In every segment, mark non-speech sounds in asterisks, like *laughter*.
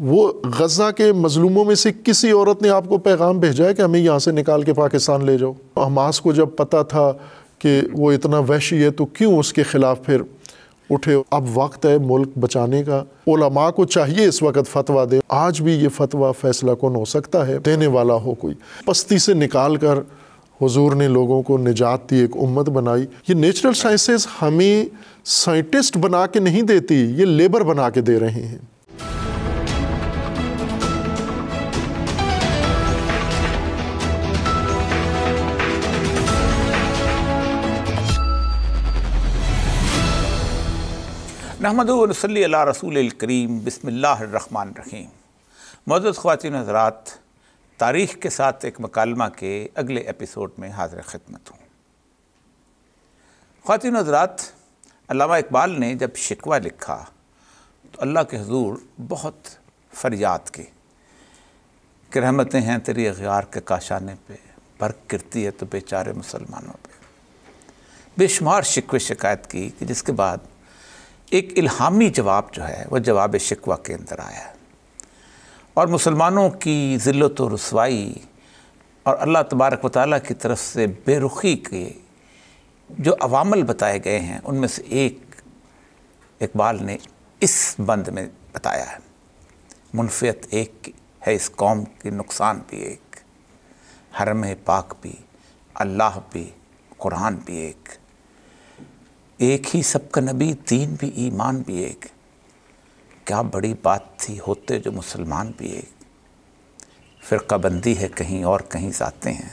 वो गज़ा के मजलूमों में से किसी औरत ने आपको पैगाम भेजा है कि हमें यहाँ से निकाल के पाकिस्तान ले जाओ हमास को जब पता था कि वो इतना वहशी है तो क्यों उसके ख़िलाफ़ फिर उठे अब वक्त है मुल्क बचाने का ओलमा को चाहिए इस वक्त फतवा दे आज भी ये फतवा फैसला कौन हो सकता है देने वाला हो कोई पस्ती से निकाल कर हजूर ने लोगों को निजात दी एक उम्मत बनाई ये नेचुरल साइंसेस हमें साइंटिस्ट बना के नहीं देती ये लेबर बना के दे रहे हैं नहमद रसूल करीम बसमिल्लाम मदद ख़वान हजरात तारीख़ के साथ एक मकालमा के अगले एपिसोड में हाजिर खदमत हूँ ख़वान हजरात अलामा इकबाल ने जब शिकवा लिखा तो अल्लाह के हजूर बहुत फरियाद की कि रहमतें हैं तेरी अखियार के काशाने पर बर्क गिरती है तो बेचारे मुसलमानों पर बेशुमार शिकवे शिकायत की कि जिसके बाद एक इल्हामी जवाब जो है वह जवाब शिकवा के अंदर आया और मुसलमानों की ज़िलत और रसवाई और अल्लाह तबारक वाली की तरफ से बेरुखी के जो अवामल बताए गए हैं उनमें से एक इकबाल ने इस बंद में बताया है मुनफियत एक है इस कौम के नुकसान भी एक हरम पाक भी अल्लाह भी कुरान भी एक एक ही सबका नबी दीन भी ईमान भी एक क्या बड़ी बात थी होते जो मुसलमान भी एक फ़िरकाबंदी है कहीं और कहीं जाते हैं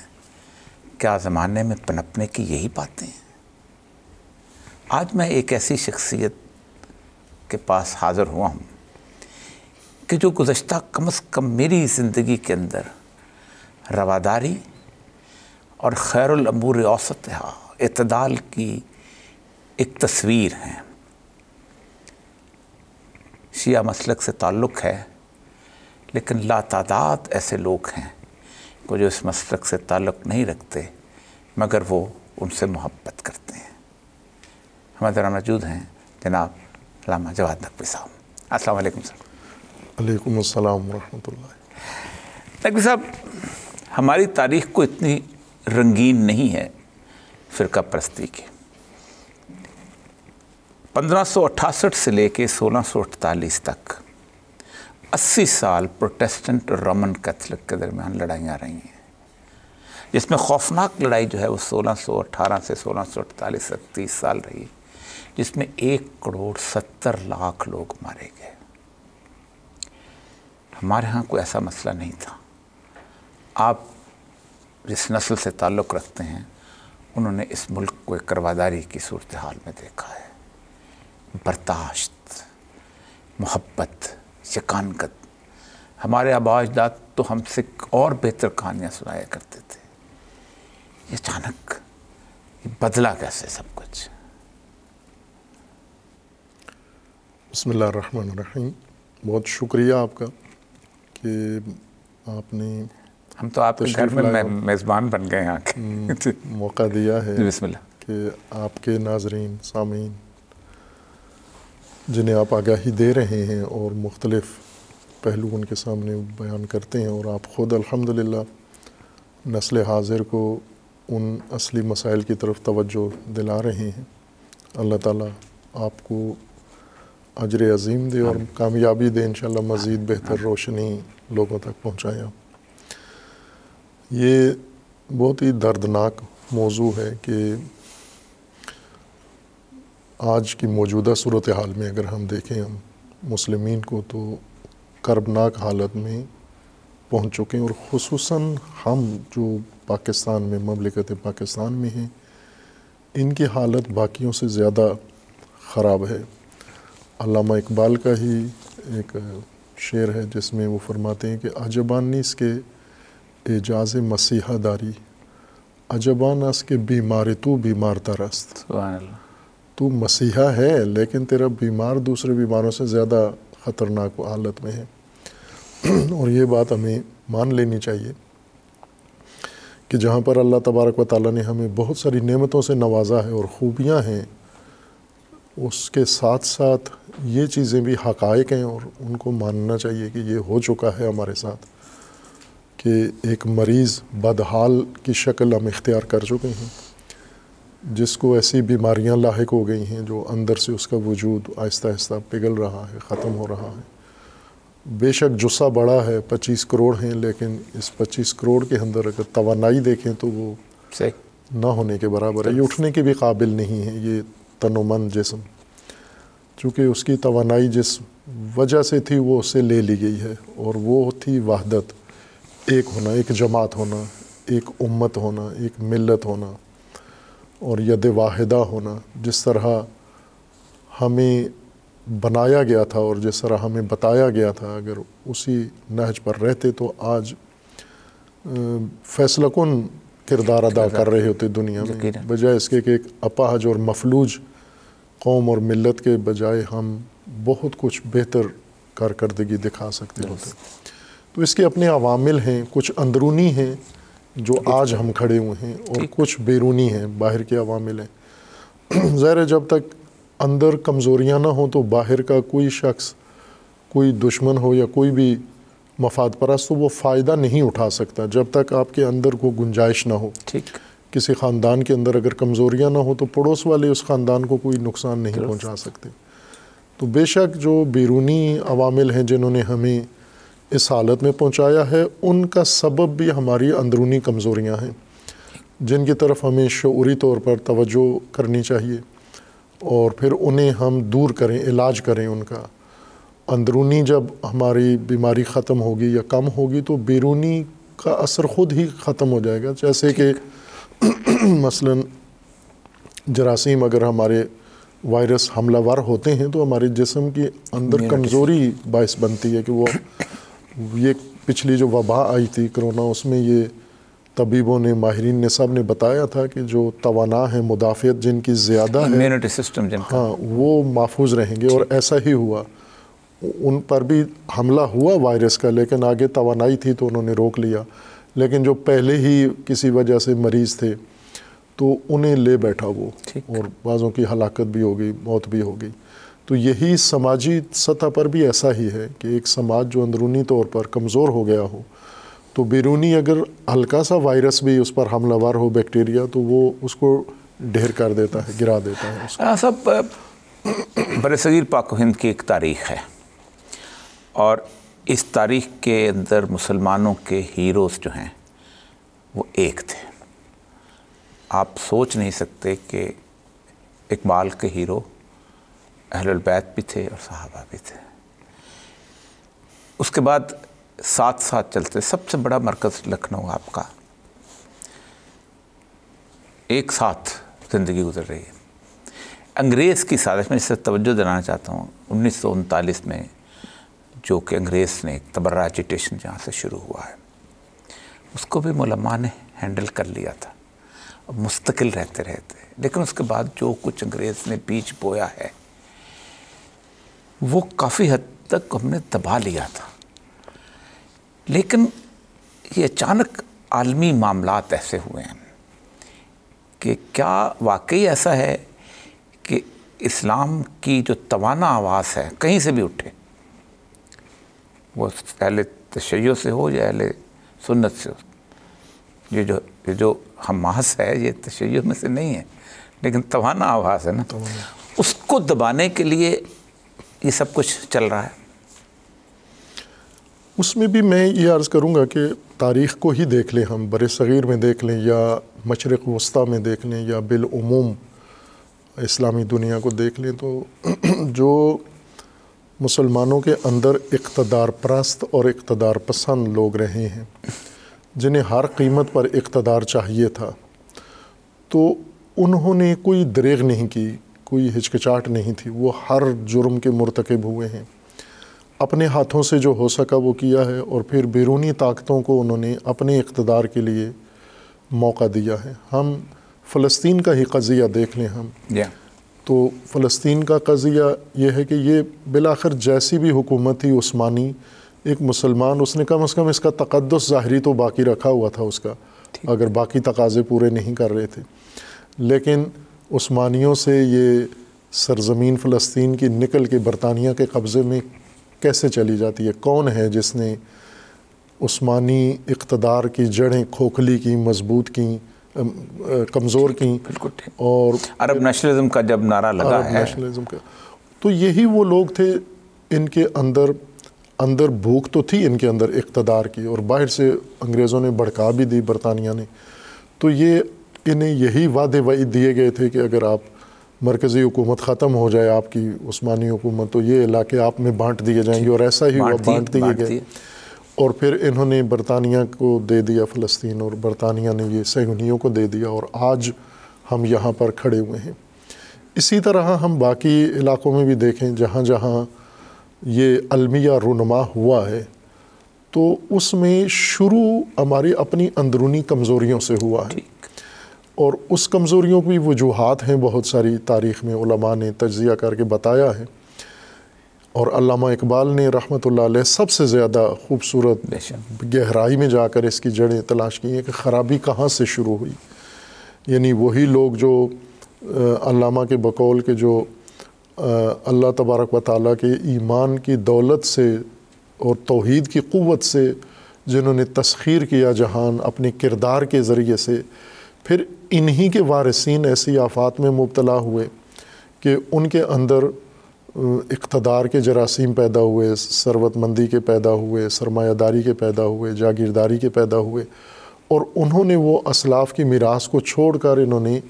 क्या ज़माने में पनपने की यही बातें हैं आज मैं एक ऐसी शख्सियत के पास हाज़र हुआ हूँ कि जो गुज्त कम अज़ कम मेरी ज़िंदगी के अंदर रवादारी और खैरमूर औसत इतदाल की एक तस्वीर हैं शिया मसलक से ताल्लुक़ है लेकिन लातादाद ऐसे लोग हैं को जो इस मसलक से ताल्लुक़ नहीं रखते मगर वो उनसे मोहब्बत करते हैं हमारे दौरान मौजूद हैं जनाब लामा जवाद नकवी साहब अस्सलाम वालेकुम सर वालेकुम अस्सलाम वरहमतुल्लाह नकवी साहब हमारी तारीख को इतनी रंगीन नहीं है फ़िरका परस्ती की पंद्रह से लेके सोलह तक 80 साल प्रोटेस्टेंट और रोमन कैथलिक के दरमियान लड़ाइयाँ रही हैं जिसमें खौफनाक लड़ाई जो है वो 1618 से 1648 तक तीस साल रही जिसमें एक करोड़ सत्तर लाख लोग मारे गए हमारे यहाँ कोई ऐसा मसला नहीं था आप जिस नस्ल से ताल्लुक़ रखते हैं उन्होंने इस मुल्क को एक करवादारी की सूरत हाल में देखा है बर्दाश्त मोहब्बत शिकानकत हमारे आबाजदात तो हमसे और बेहतर कहानियाँ सुनाया करते थे ये अचानक ये बदला कैसे सब कुछ बसमीम बहुत शुक्रिया आपका कि आपने हम तो आपके घर में मेज़बान बन गए हम्म, मौका दिया है *laughs* कि आपके नाजरीन सामीन जिन्हें आप आगाही दे रहे हैं और मुख्तलिफ पहलू उनके सामने बयान करते हैं और आप ख़ुद अल्हम्दुलिल्लाह नस्ल हाजिर को उन असली मसाइल की तरफ तवज्जो दिला रहे हैं अल्लाह ताला आपको अजर अजीम दे और कामयाबी दे इंशाल्लाह मज़ीद बेहतर रोशनी लोगों तक पहुँचाएँ आप ये बहुत ही दर्दनाक मौजू है कि आज की मौजूदा सूरत हाल में अगर हम देखें हम मुसलमिन को तो कर्बनाक हालत में पहुंच चुके हैं और खसूस हम जो पाकिस्तान में ममलिकत पाकिस्तान में हैं इनकी हालत बाकियों से ज़्यादा ख़राब है अलामा इकबाल का ही एक शेर है जिसमें वो फरमाते हैं कि अजबानी इसके एजाज मसीहादारी अजबान इसके बीमार तो बीमार तरस्त तू मसीहा है लेकिन तेरा बीमार दूसरे बीमारों से ज़्यादा ख़तरनाक हालत में है *clears throat* और ये बात हमें मान लेनी चाहिए कि जहाँ पर अल्लाह तबारक व ताली ने हमें बहुत सारी नेमतों से नवाजा है और ख़ूबियाँ हैं उसके साथ साथ ये चीज़ें भी हकायक हैं और उनको मानना चाहिए कि ये हो चुका है हमारे साथ कि एक मरीज़ बदहाल की शक्ल हम इख्तियार कर चुके हैं जिसको ऐसी बीमारियां लाक हो गई हैं जो अंदर से उसका वजूद आहिस्ता आहिस्ता पिघल रहा है ख़त्म हो रहा है बेशक जुस्सा बड़ा है पच्चीस करोड़ हैं लेकिन इस पच्चीस करोड़ के अंदर अगर तोानाई देखें तो वो ना होने के बराबर है ये उठने के भी काबिल नहीं है ये तनोमन जिसम चूँकि उसकी तोानाई जिस वजह से थी वो उससे ले ली गई है और वो थी वहदत एक होना एक जमात होना एक उम्मत होना एक मिलत होना और यद वाहिदा होना जिस तरह हमें बनाया गया था और जिस तरह हमें बताया गया था अगर उसी नहज पर रहते तो आज फैसला कन किरदार अदा कर रहे होते दुनिया में बजाय इसके कि एक अपाहज और मफलूज कौम और मिलत के बजाय हम बहुत कुछ बेहतर कारकर्दगी दिखा सकते होते तो इसके अपने अवामिल हैं कुछ अंदरूनी हैं जो आज हम खड़े हुए हैं और कुछ बैरूनी हैं बाहर के अवामिल हैं *clears throat* ज़ाहिर है जब तक अंदर कमज़ोरियाँ ना हों तो बाहर का कोई शख्स कोई दुश्मन हो या कोई भी मफाद परस्त तो वो फ़ायदा नहीं उठा सकता जब तक आपके अंदर को गुंजाइश ना हो ठीक किसी ख़ानदान के अंदर अगर कमज़ोरियाँ ना हो तो पड़ोस वाले उस ख़ानदान को कोई नुकसान नहीं पहुँचा सकते तो बेशक जो बैरूनी अवामिल हैं जिन्होंने हमें इस हालत में पहुंचाया है उनका सबब भी हमारी अंदरूनी कमज़ोरियां हैं जिनकी तरफ हमें शौरी तौर पर तवज्जो करनी चाहिए और फिर उन्हें हम दूर करें इलाज करें उनका अंदरूनी जब हमारी बीमारी ख़त्म होगी या कम होगी तो बैरूनी का असर ख़ुद ही ख़त्म हो जाएगा जैसे कि *clears throat* मसलन जरासीम अगर हमारे वायरस हमलावर होते हैं तो हमारे जिसम के अंदर कमज़ोरी बायस बनती है कि वो ये पिछली जो वबा आई थी कोरोना उसमें ये तबीबों ने माहरीन ने सब ने बताया था कि जो तोाना है मुदाफ़त जिनकी ज़्यादा है इम्यूनिटी सिस्टम जिनका हाँ वो महफूज रहेंगे और ऐसा ही हुआ उन पर भी हमला हुआ वायरस का लेकिन आगे तोानाई थी तो उन्होंने रोक लिया लेकिन जो पहले ही किसी वजह से मरीज़ थे तो उन्हें ले बैठा वो और बाज़ों की हलाकत भी हो गई मौत भी हो गई तो यही समाजी सतह पर भी ऐसा ही है कि एक समाज जो अंदरूनी तौर पर कमज़ोर हो गया हो तो बैरूनी अगर हल्का सा वायरस भी उस पर हमलावर हो बैक्टीरिया तो वो उसको ढेर कर देता है गिरा देता है हाँ, सब बर सगीर पाक हिंद की एक तारीख़ है और इस तारीख के अंदर मुसलमानों के हीरोज़ जो हैं वो एक थे आप सोच नहीं सकते कि इकबाल के हीरो अहलबैत भी थे और साहबा भी थे उसके बाद साथ साथ चलते सबसे बड़ा मरकज़ लखनऊ आपका एक साथ ज़िंदगी गुजर रही है अंग्रेज़ की साजिश में इससे तवज्जो दिलाना चाहता हूँ उन्नीस में जो कि अंग्रेज़ ने एक तबर्रा एजिटेशन जहाँ से शुरू हुआ है उसको भी मौलमा ने हैंडल कर लिया था मुस्तकिल रहते रहते लेकिन उसके बाद जो कुछ अंग्रेज़ ने बीज बोया है वो काफ़ी हद तक हमने दबा लिया था लेकिन ये अचानक आलमी मामला ऐसे हुए हैं कि क्या वाकई ऐसा है कि इस्लाम की जो तवाना आवाज़ है कहीं से भी उठे वो अहल तशैय से हो या अहल सुन्नत से हो ये जो ये जो हमास है ये तशैय में से नहीं है लेकिन तवाना आवाज़ है ना उसको दबाने के लिए ये सब कुछ चल रहा है उसमें भी मैं ये अर्ज़ करूँगा कि तारीख़ को ही देख लें हम बर सग़ीर में देख लें या मशरक़ वस्ती में देख लें या बिलूम इस्लामी दुनिया को देख लें तो *clears throat* जो मुसलमानों के अंदर इकतदार परस्त और इकतदार पसंद लोग रहे हैं जिन्हें हर कीमत पर इकतदार चाहिए था तो उन्होंने कोई दरेग नहीं की कोई हिचकिचाहट नहीं थी वो हर जुर्म के मरतकब हुए हैं अपने हाथों से जो हो सका वो किया है और फिर बैरूनी ताकतों को उन्होंने अपने इकतदार के लिए मौका दिया है हम फ़लस्तीन का ही कज़िया देख लें हम yeah. तो फ़लस्तीन का कज़िया ये है कि ये बिलाखिर जैसी भी हुकूमत थी उस्मानी एक मुसलमान उसने कम अज़ कम इसका तकदस ज़ाहरी तो बाकी रखा हुआ था उसका अगर बाकी तकाजे पूरे नहीं कर रहे थे लेकिन उस्मानियों से ये सरजमीन फ़लस्तीन की निकल के बरतानिया के कब्ज़े में कैसे चली जाती है कौन है जिसने उस्मानी इकतदार की जड़ें खोखली की मजबूत की कमज़ोर की और अरब नेशनलिज्म का जब नारा लगा अरब नेशनलिज्म का तो यही वो लोग थे इनके अंदर अंदर भूख तो थी इनके अंदर इकतदार की और बाहर से अंग्रेज़ों ने भड़का भी दी बरतानिया ने तो ये कि नहीं यही वादे दिए गए थे कि अगर आप मरकज़ी हुकूमत ख़त्म हो जाए आपकी उस्मानी हुकूमत तो ये इलाके आप में बांट दिए जाएंगे और ऐसा ही हुआ बांट दिए गए और फिर इन्होंने बरतानिया को दे दिया फ़लस्तीन और बरतानिया ने ये सहूनियों को दे दिया और आज हम यहाँ पर खड़े हुए हैं इसी तरह हम बाकी इलाकों में भी देखें जहाँ जहाँ ये अलमिया रुनमा हुआ है तो उसमें शुरू हमारी अपनी अंदरूनी कमज़ोरियों से हुआ है और उस कमज़ोरियों की वजूहत हैं बहुत सारी तारीख़ में उलमा ने तजिया करके बताया है और इकबाल ने रहमत सबसे ज़्यादा खूबसूरत गहराई में जाकर इसकी जड़ें तलाश की हैं कि ख़राबी कहाँ से शुरू हुई यानी वही लोग जो अल्लामा के बकौल के जो अल्लाह तबारक व ताल के ईमान की दौलत से और तोहद की क़वत से जिन्होंने तस्खीर किया जहान अपने किरदार के ज़रिए से फिर इन्हीं के वारसिन ऐसी आफात में मुबतला हुए कि उनके अंदर इकतदार के जरासीम पैदा हुए सरवतमंदी के पैदा हुए सरमायादारी के पैदा हुए जागीरदारी के पैदा हुए और उन्होंने वो असलाफ की मीरास को छोड़ कर इन्होंने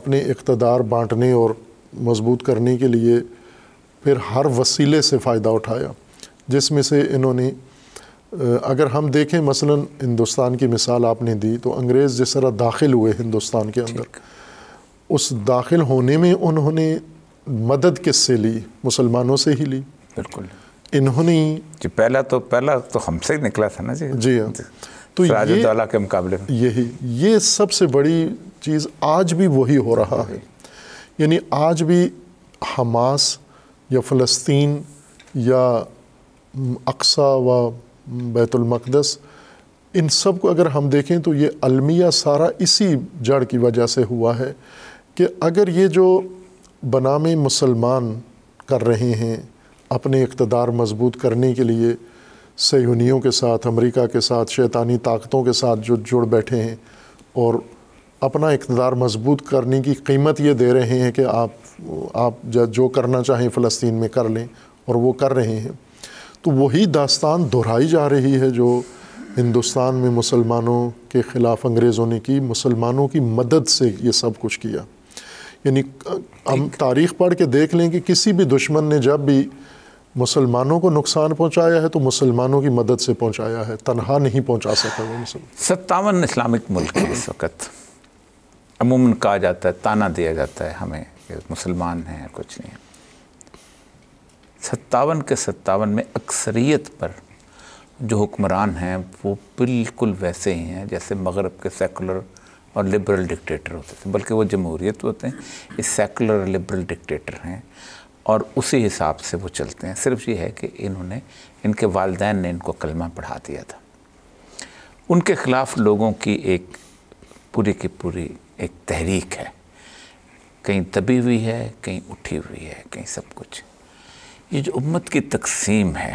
अपने इकतदार बाँटने और मजबूत करने के लिए फिर हर वसीले से फ़ायदा उठाया जिसमें से इन्होंने अगर हम देखें मसलन हिंदुस्तान की मिसाल आपने दी तो अंग्रेज़ जिस तरह दाखिल हुए हिंदुस्तान के अंदर उस दाखिल होने में उन्होंने मदद किससे ली मुसलमानों से ही ली बिल्कुल इन्होंने जी पहला तो पहला तो हमसे ही निकला था ना जी जी हाँ तो ये के मुकाबले में यही ये सबसे बड़ी चीज़ आज भी वही हो रहा है यानी आज भी हमास या फ़लस्तीन या अक्सा व बैतुलमक़दस इन सब को अगर हम देखें तो ये अलमिया सारा इसी जड़ की वजह से हुआ है कि अगर ये जो बनाम मुसलमान कर रहे हैं अपने इकतदार मजबूत करने के लिए सयूनियों के साथ अमेरिका के साथ शैतानी ताकतों के साथ जो जुड़ बैठे हैं और अपना इकतदार मजबूत करने की कीमत ये दे रहे हैं कि आप आप जो करना चाहें फ़लस्तीन में कर लें और वो कर रहे हैं तो वही दास्तान दोहराई जा रही है जो हिंदुस्तान में मुसलमानों के ख़िलाफ़ अंग्रेज़ों ने की मुसलमानों की मदद से ये सब कुछ किया यानी हम तारीख़ पढ़ के देख लें कि किसी भी दुश्मन ने जब भी मुसलमानों को नुकसान पहुंचाया है तो मुसलमानों की मदद से पहुंचाया है तनहा नहीं पहुंचा सका वो मुसलमान सत्तावन इस्लामिक मुल्क है इस वक्त अमूमन कहा जाता है ताना दिया जाता है हमें मुसलमान हैं कुछ नहीं है सत्तावन के सत्तावन में अक्सरियत पर जो हुक्मरान हैं वो बिल्कुल वैसे ही हैं जैसे मगरब के सेकुलर और लिबरल डिक्टेटर होते थे बल्कि वो जमहूरीत होते हैं ये सेकुलर लिबरल डिक्टेटर हैं और उसी हिसाब से वो चलते हैं सिर्फ ये है कि इन्होंने इनके वालदेन ने इनको कलमा पढ़ा दिया था उनके ख़िलाफ़ लोगों की एक पूरी की पूरी एक तहरीक है कहीं दबी हुई है कहीं उठी हुई है कहीं सब कुछ ये जो उम्मत की तकसीम है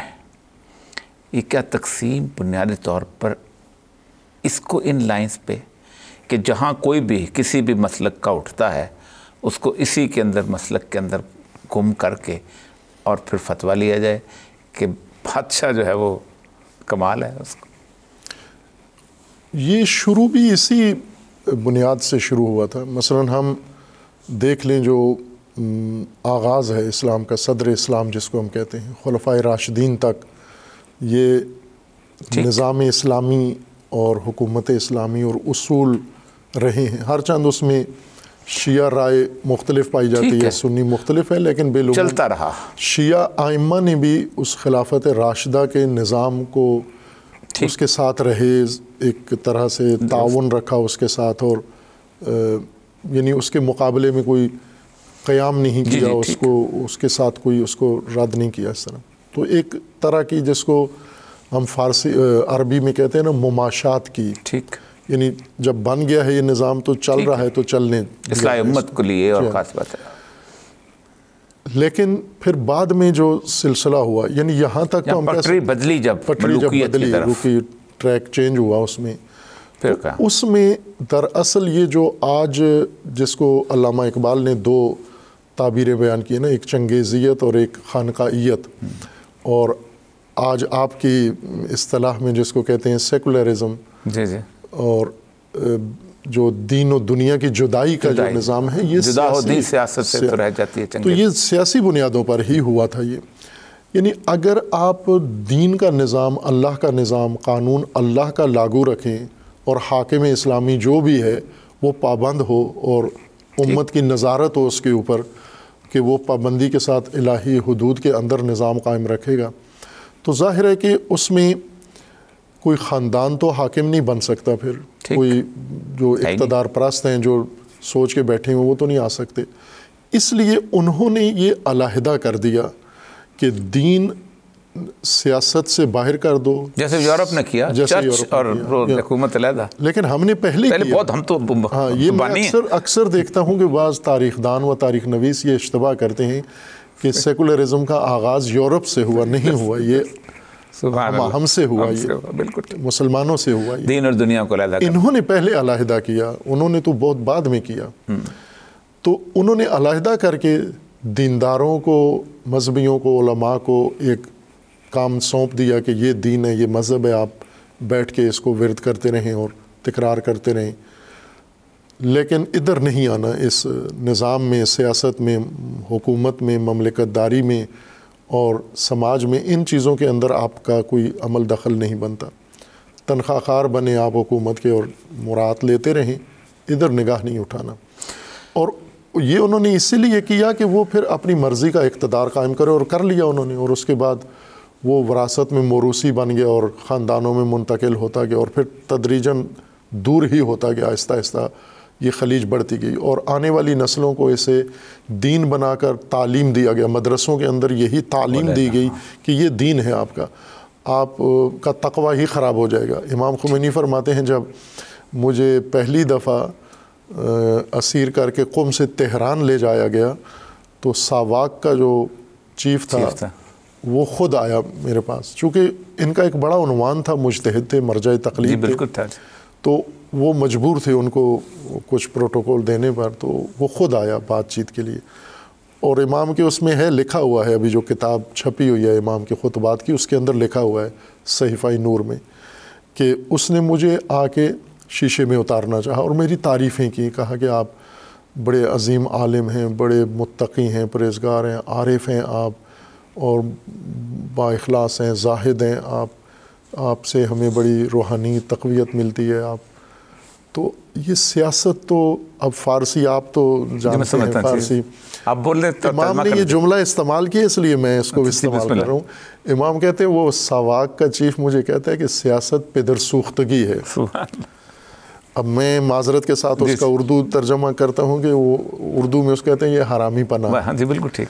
ये क्या तकसीम बुनियादी तौर पर इसको इन लाइंस पे कि जहाँ कोई भी किसी भी मसलक का उठता है उसको इसी के अंदर मसलक के अंदर गुम करके और फिर फतवा लिया जाए कि बादशाह जो है वो कमाल है उसको ये शुरू भी इसी बुनियाद से शुरू हुआ था मसलन हम देख लें जो आगाज़ है इस्लाम का सदर इस्लाम जिसको हम कहते हैं खलफा राशदीन तक ये निज़ाम इस्लामी और हुकूमत इस्लामी और उसूल रहे हैं हर चंद उसमें शिया राय मुख्तलिफ पाई जाती है सुन्नी मुख्तलिफ है लेकिन बेलो चलता रहा शिया आइमा ने भी उस खिलाफत राशिदा के निज़ाम को उसके साथ रहे एक तरह से ताउन रखा उसके साथ और यानी उसके मुकाबले में कोई क़याम नहीं किया उसको उसके साथ कोई उसको रद्द नहीं किया इस तरह तो एक तरह की जिसको हम फारसी अरबी में कहते हैं ना मुमाशात की ठीक यानी जब बन गया है ये निज़ाम तो चल रहा है तो चलने उम्मत को लिए और हाँ। ख़ास बात है लेकिन फिर बाद में जो सिलसिला हुआ यानी यहाँ तक तो हम पटरी बदली जब पटरी जब बदली रुकी ट्रैक चेंज हुआ उसमें तो उसमें दरअसल ये जो आज जिसको अलामा इकबाल ने दो ताबीरें बयान की ना एक चंगेज़ियत और एक खानकाइयत और आज आपकी असलाह में जिसको कहते हैं सेकुलरिज़म जी जी और जो दीन और दुनिया की जुदाई का जुदाई। जो निज़ाम है ये सियासी, सियासत से तो रह जाती है तो ये सियासी बुनियादों पर ही हुआ था ये यानी अगर आप दीन का निज़ाम अल्लाह का निज़ाम कानून अल्लाह का लागू रखें और हाकिम इस्लामी जो भी है वो पाबंद हो और उम्मत की नज़ारत हो उसके ऊपर कि वो पाबंदी के साथ इलाही हदूद के अंदर निज़ाम कायम रखेगा तो ज़ाहिर है कि उसमें कोई ख़ानदान तो हाकिम नहीं बन सकता फिर कोई जो इकतदार परस्त हैं जो सोच के बैठे हुए वो तो नहीं आ सकते इसलिए उन्होंने ये अलहदा कर दिया कि दीन सियासत से बाहर कर दो जैसे यूरोप ने किया जैसे यूरोप और हुकूमत लेकिन हमने पहले, पहले बहुत हम तो हाँ ये अक्सर अक्सर देखता हूँ कि बाज़ तारीखदान व तारीख नवीस ये इश्तबा करते हैं कि सेकुलरिज्म का आगाज़ यूरोप से हुआ नहीं हुआ ये हमसे हुआ हम ये बिल्कुल मुसलमानों से हुआ ये दीन और दुनिया को इन्होंने पहले अलाहदा किया उन्होंने तो बहुत बाद में किया हम्म। तो उन्होंने अलाहदा करके दीनदारों को मजहबियों को को एक काम सौंप दिया कि ये दीन है ये मज़हब है आप बैठ के इसको विरद करते रहें और तकरार करते रहें लेकिन इधर नहीं आना इस निज़ाम में सियासत में हुकूमत में ममलिकतदारी में और समाज में इन चीज़ों के अंदर आपका कोई अमल दखल नहीं बनता तनख्वाह खार बने आप हुकूमत के और मुराद लेते रहें इधर निगाह नहीं उठाना और ये उन्होंने इसीलिए किया कि वो फिर अपनी मर्ज़ी का इकतदार कायम करे और कर लिया उन्होंने और उसके बाद वो वरासत में मोरूसी बन गया और ख़ानदानों में मुंतकिल होता गया और फिर तदरीजन दूर ही होता गया आहिस्ता आहिस्ता ये खलीज बढ़ती गई और आने वाली नस्लों को इसे दीन बनाकर तालीम दिया गया मदरसों के अंदर यही तालीम दी गई कि ये दीन है आपका आप का तकवा ही ख़राब हो जाएगा इमाम खुमैनी फरमाते हैं जब मुझे पहली दफ़ा असीर करके कुम से तेहरान ले जाया गया तो सावाक का जो चीफ था, चीफ था। वो ख़ुद आया मेरे पास चूँकि इनका एक बड़ा उनवान था मुशतहद थे जाए तकलीफ बिल्कुल था तो वो मजबूर थे उनको कुछ प्रोटोकॉल देने पर तो वो ख़ुद आया बातचीत के लिए और इमाम के उसमें है लिखा हुआ है अभी जो किताब छपी हुई है इमाम के खुतबात की उसके अंदर लिखा हुआ है सहीफ़ाई नूर में कि उसने मुझे आके शीशे में उतारना चाहा और मेरी तारीफ़ें की कहा कि आप बड़े अजीम आलिम हैं बड़े मुतकी हैं परहेजगार हैं आरिफ हैं आप और बाखलास हैं जाहिद हैं आप आपसे हमें बड़ी रूहानी तकवीत मिलती है आप तो ये सियासत तो अब फारसी आप तो जानते हैं फारसी आप बोल रहे तो इमाम ने ये जुमला इस्तेमाल किया इसलिए मैं इसको अच्छा, इस्तेमाल कर रहा हूँ इमाम कहते हैं वो सवाक का चीफ मुझे कहता है कि सियासत पिदर सूख्तगी है अब मैं माजरत के साथ उसका उर्दू तर्जमा करता हूँ कि वो उर्दू में उसको कहते हैं ये हरामी पना हाँ जी बिल्कुल ठीक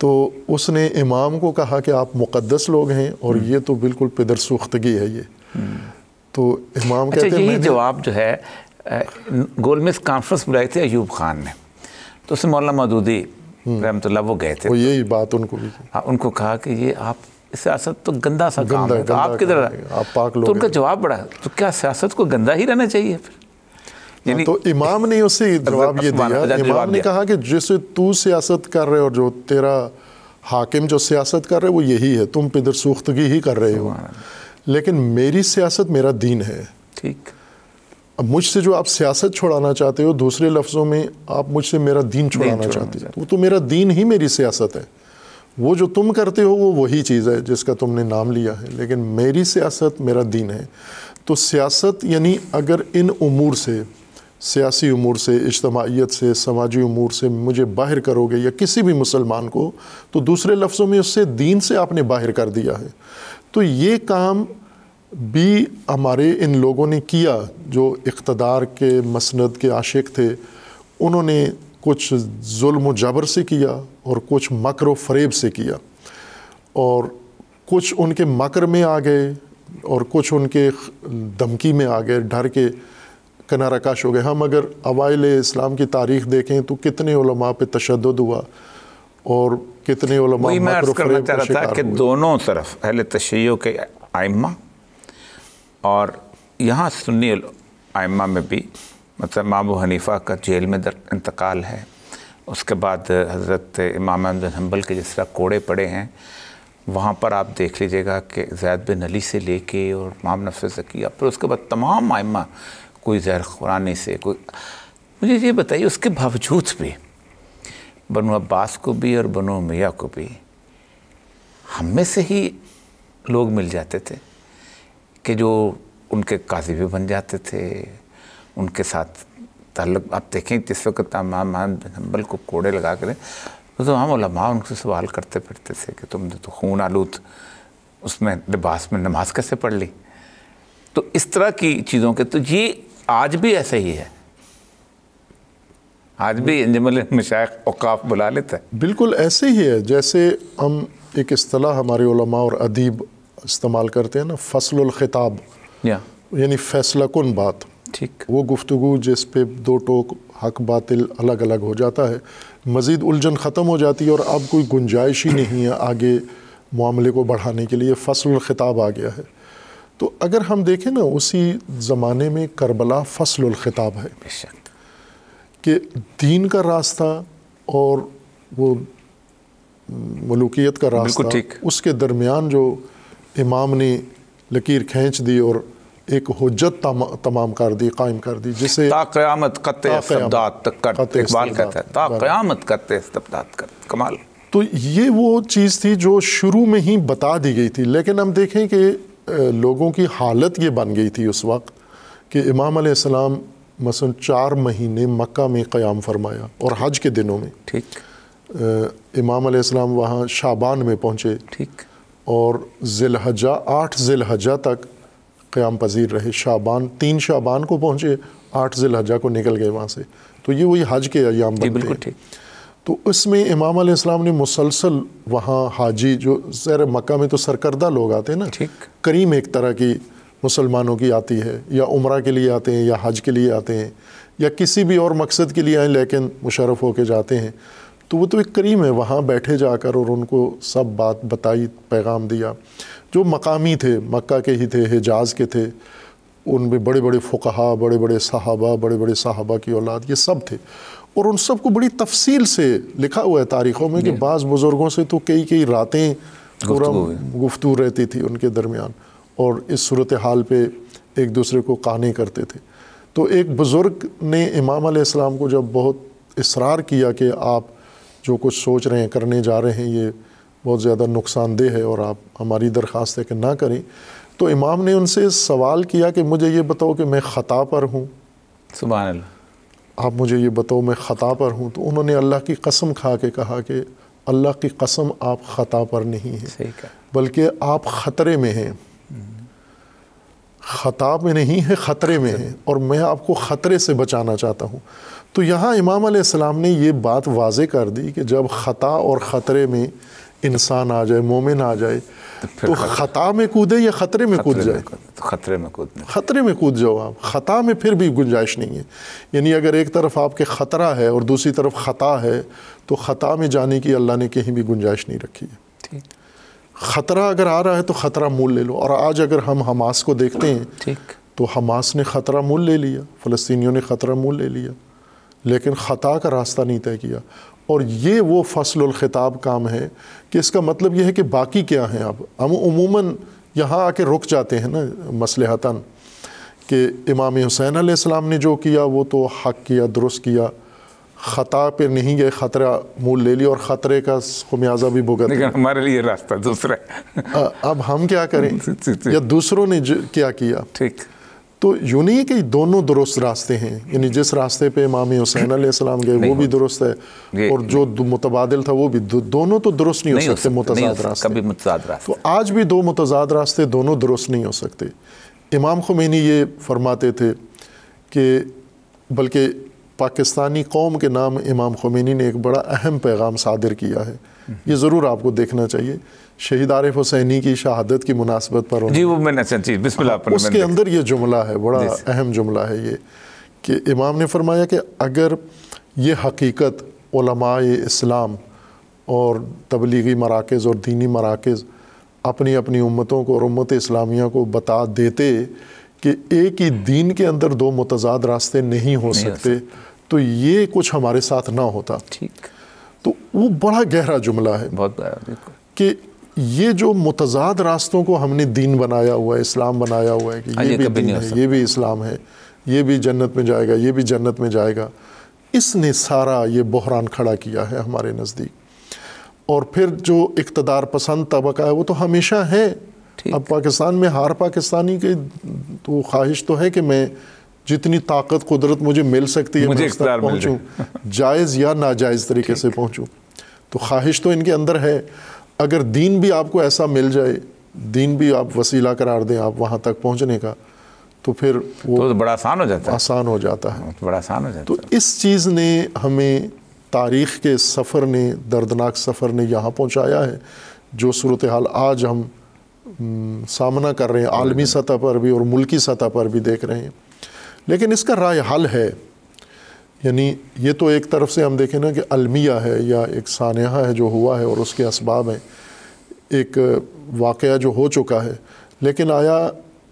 तो उसने इमाम को कहा कि आप मुकदस लोग हैं और हम्म। ये तो बिल्कुल पिदर सुख्तगी है ये हम्म। तो इमाम अच्छा कहते हैं जवाब जो है गोलमेज कॉन्फ्रेंस बुलाई थी अयूब खान ने तो उससे मौलाना मदूदी हम्म। रहमत वो गए थे वो यही बात उनको भी हाँ उनको कहा कि ये आप सियासत तो गंदा सा गंदा, काम है तो गंदा आप किधर आप पाक लोग तो उनका जवाब बड़ा है तो क्या सियासत को गंदा ही रहना चाहिए फिर यानी तो इमाम ने उसे जवाब ये दिया इमाम ने कहा कि जिसे तू सियासत कर रहे हो जो तेरा हाकिम जो सियासत कर रहे वो यही है तुम पिदर सूख्तगी ही कर रहे हो लेकिन मेरी सियासत मेरा दीन है ठीक अब मुझसे जो आप सियासत छोड़ाना चाहते हो दूसरे लफ्ज़ों में आप मुझसे मेरा दीन छोड़ाना चाहते हो वो तो मेरा दीन ही मेरी सियासत है वो जो तुम करते हो वो वही चीज़ है जिसका तुमने नाम लिया है लेकिन मेरी सियासत मेरा दीन है तो सियासत यानी अगर इन उमूर से सियासी उमूर से इज्तमाहीत से समाजी उमूर से मुझे बाहर करोगे या किसी भी मुसलमान को तो दूसरे लफ्ज़ों में उससे दीन से आपने बाहर कर दिया है तो ये काम भी हमारे इन लोगों ने किया जो इकतदार के मसंद के आशिक थे उन्होंने कुछ जुल्म जबर से किया और कुछ मकर व फरेब से किया और कुछ उनके मकर में आ गए और कुछ उनके धमकी में आ गए डर के कनाराकाश हो गए हम अगर अवाइल इस्लाम की तारीख देखें तो कितने पे तशद हुआ और कितने मैं कि दोनों तरफ अहल तशैयों के आइम्मा और यहाँ सुन्नी आयमा में भी मतलब मामू हनीफ़ा का जेल में दर इंतकाल है उसके बाद हज़रत इमाम अहमद हम्बल के जिस तरह कोड़े पड़े हैं वहाँ पर आप देख लीजिएगा कि जैद बिन अली से लेके और माम से किया फिर उसके बाद तमाम आयमा कोई जहर खुरानी से कोई मुझे ये बताइए उसके बावजूद भी बनो अब्बास को भी और बनो मियाँ को भी हम में से ही लोग मिल जाते थे कि जो उनके काजी भी बन जाते थे उनके साथ तल्लक आप देखें जिस वक्त तमाम महानबल को कोड़े लगा करें तो तमाम तो उलमा उनसे सवाल करते फिरते थे कि तुम तो खून आलूद उसमें लिबास में नमाज कैसे पढ़ ली तो इस तरह की चीज़ों के तो ये आज भी ऐसे ही है आज भी इंजमल मशाक औकाफ बुला लेता है बिल्कुल ऐसे ही है जैसे हम एक असलाह हमारे उलमा और अदीब इस्तेमाल करते हैं ना खिताब या यानी फैसला कन बात ठीक वो गुफ्तु जिस पे दो टोक हक बातिल अलग अलग हो जाता है मज़ीद उलझन ख़त्म हो जाती है और अब कोई गुंजाइश ही नहीं है आगे मामले को बढ़ाने के लिए फसल ख़िताब आ गया है तो अगर हम देखें ना उसी ज़माने में करबला फसल ख़िताब है कि दीन का रास्ता और वो मलूकियत का रास्ता उसके दरमियान जो इमाम ने लकीर खींच दी और एक हजत तम, तमाम कर दी कायम कर दी जिसे कमाल तो ये वो चीज़ थी जो शुरू में ही बता दी गई थी लेकिन हम देखें कि लोगों की हालत ये बन गई थी उस वक्त कि इमाम आसमाम मसन चार महीने मक्का में क़याम फरमाया और हज के दिनों में ठीक इमाम आसमाम वहाँ शाबान में पहुँचे ठीक और जिलहजा आठ जिलहजा तक क़्याम पजीर रहे शाबान तीन शाबान को पहुँचे आठ जिलहजा को निकल गए वहाँ से तो ये वही हज के अयाम बनते हैं तो इसमें इमाम आलाम ने मुसलसल वहाँ हाजी जो सैर मक्का में तो सरकर्दा लोग आते हैं ना करीम एक तरह की मुसलमानों की आती है या उम्र के लिए आते हैं या हज के लिए आते हैं या किसी भी और मकसद के लिए आए लेकिन मुशरफ होके जाते हैं तो वो तो एक करीम है वहाँ बैठे जाकर और उनको सब बात बताई पैगाम दिया जो मकामी थे मक्का के ही थे हिजाज के थे उनमें बड़े बड़े फ़ुकहा बड़े बड़े साहबा बड़े बड़े साहबा की औलाद ये सब थे और उन सब को बड़ी तफसील से लिखा हुआ है तारीख़ों में कि बाज़ बुज़ुर्गों से तो कई कई रातें पूरा गुफ्तु रहती थी उनके दरमियान और इस सूरत हाल पर एक दूसरे को कहने करते थे तो एक बुज़ुर्ग ने इमाम को जब बहुत इसरार किया कि आप जो कुछ सोच रहे हैं करने जा रहे हैं ये बहुत ज़्यादा नुकसानदेह है और आप हमारी दरख्वास्त है कि ना करें तो इमाम ने उनसे सवाल किया कि मुझे ये बताओ कि मैं ख़ता पर हूँ सुबह आप मुझे ये बताओ मैं ख़ता पर हूँ तो उन्होंने अल्लाह की कसम खा के कहा कि अल्लाह की कसम आप ख़ता पर नहीं है बल्कि आप ख़तरे में हैं ख़ता में नहीं है ख़तरे में है और मैं आपको ख़तरे से बचाना चाहता हूँ तो यहाँ इमाम सलाम ने यह बात वाज कर दी कि जब ख़ता और ख़तरे में इंसान आ जाए मोमिन आ जाए तो, तो ख़ता में कूदे या ख़तरे में कूद जाए तो ख़तरे में कूद ख़तरे में कूद जाओ आप ख़ता में फिर भी गुंजाइश नहीं है यानी अगर एक तरफ आपके ख़तरा है और दूसरी तरफ ख़ता है तो ख़ता में जाने की अल्लाह ने कहीं भी गुंजाइश नहीं रखी है ख़तरा अगर आ रहा है तो ख़तरा मोल ले लो और आज अगर हम हमास को देखते हैं तो हमास ने ख़तरा मोल ले लिया फ़लस्तियों ने ख़तरा मोल ले लिया लेकिन ख़ता का रास्ता नहीं तय किया और ये वो खिताब काम है कि इसका मतलब यह है कि बाकी क्या हैं अब हम उमूमन यहाँ आके रुक जाते हैं ना मसलहतन कि इमाम हुसैन आसमाम ने जो किया वो तो हक किया दुरुस्त किया ख़ता पे नहीं गए ख़तरा मूल ले लिया और ख़तरे का खुमियाजा भी भुगत लेकिन हमारे लिए रास्ता दूसरा अब हम क्या करें *laughs* या दूसरों ने क्या किया ठीक तो यूँ नहीं है कि दोनों दुरुस्त रास्ते हैं यानी जिस रास्ते पे इमाम हुसैन आसमाम गए वो भी दुरुस्त है और जो मुतबादल था वो भी दोनों तो दुरुस्त नहीं, नहीं हो सकते मुतजाद रास्ते कभी मुतजाद रास्ते तो आज भी दो मुतजाद रास्ते दोनों दुरुस्त नहीं हो सकते इमाम खुमैनी ये फरमाते थे कि बल्कि पाकिस्तानी कौम के नाम इमाम खुमैनी ने एक बड़ा अहम पैगाम सादिर किया है ये ज़रूर आपको देखना चाहिए शहीद आरिफ हुसैनी की शहादत की मुनासबत पर जी वो मैंने अच्छा उसके अंदर ये जुमला है बड़ा अहम जुमला है ये कि इमाम ने फरमाया कि अगर ये हकीकत इस्लाम और तबलीगी मराकज़ और दीनी मराकज़ अपनी अपनी उम्मतों को और उम्मत इस्लामिया को बता देते कि एक ही दीन के अंदर दो मतजाद रास्ते नहीं हो नहीं सकते तो ये कुछ हमारे साथ ना होता ठीक तो वो बड़ा गहरा जुमला है बहुत कि ये जो मुतजाद रास्तों को हमने दीन बनाया हुआ है इस्लाम बनाया हुआ है कि हाँ ये भी दीन है ये भी इस्लाम है ये भी जन्नत में जाएगा ये भी जन्नत में जाएगा इसने सारा ये बहरान खड़ा किया है हमारे नज़दीक और फिर जो इकतदार पसंद तबका है वो तो हमेशा है अब पाकिस्तान में हार पाकिस्तानी की तो ख्वाहिश तो है कि मैं जितनी ताकत कुदरत मुझे मिल सकती है मुझे मैं पहुंचूं जायज़ या नाजायज़ तरीके से पहुंचूं तो ख्वाहिश तो इनके अंदर है अगर दीन भी आपको ऐसा मिल जाए दीन भी आप वसीला करार दें आप वहाँ तक पहुँचने का तो फिर वो तो, तो बड़ा आसान हो जाता है आसान हो जाता है तो बड़ा आसान हो जाता तो है तो इस चीज़ ने हमें तारीख़ के सफ़र ने दर्दनाक सफ़र ने यहाँ पहुँचाया है जो सूरत हाल आज हम सामना कर रहे हैं आलमी सतह पर भी और मुल्की सतह पर भी देख रहे हैं लेकिन इसका राय हल है यानी ये तो एक तरफ से हम देखें ना कि अलमिया है या एक सानहा है जो हुआ है और उसके इसबाब हैं एक वाक़ जो हो चुका है लेकिन आया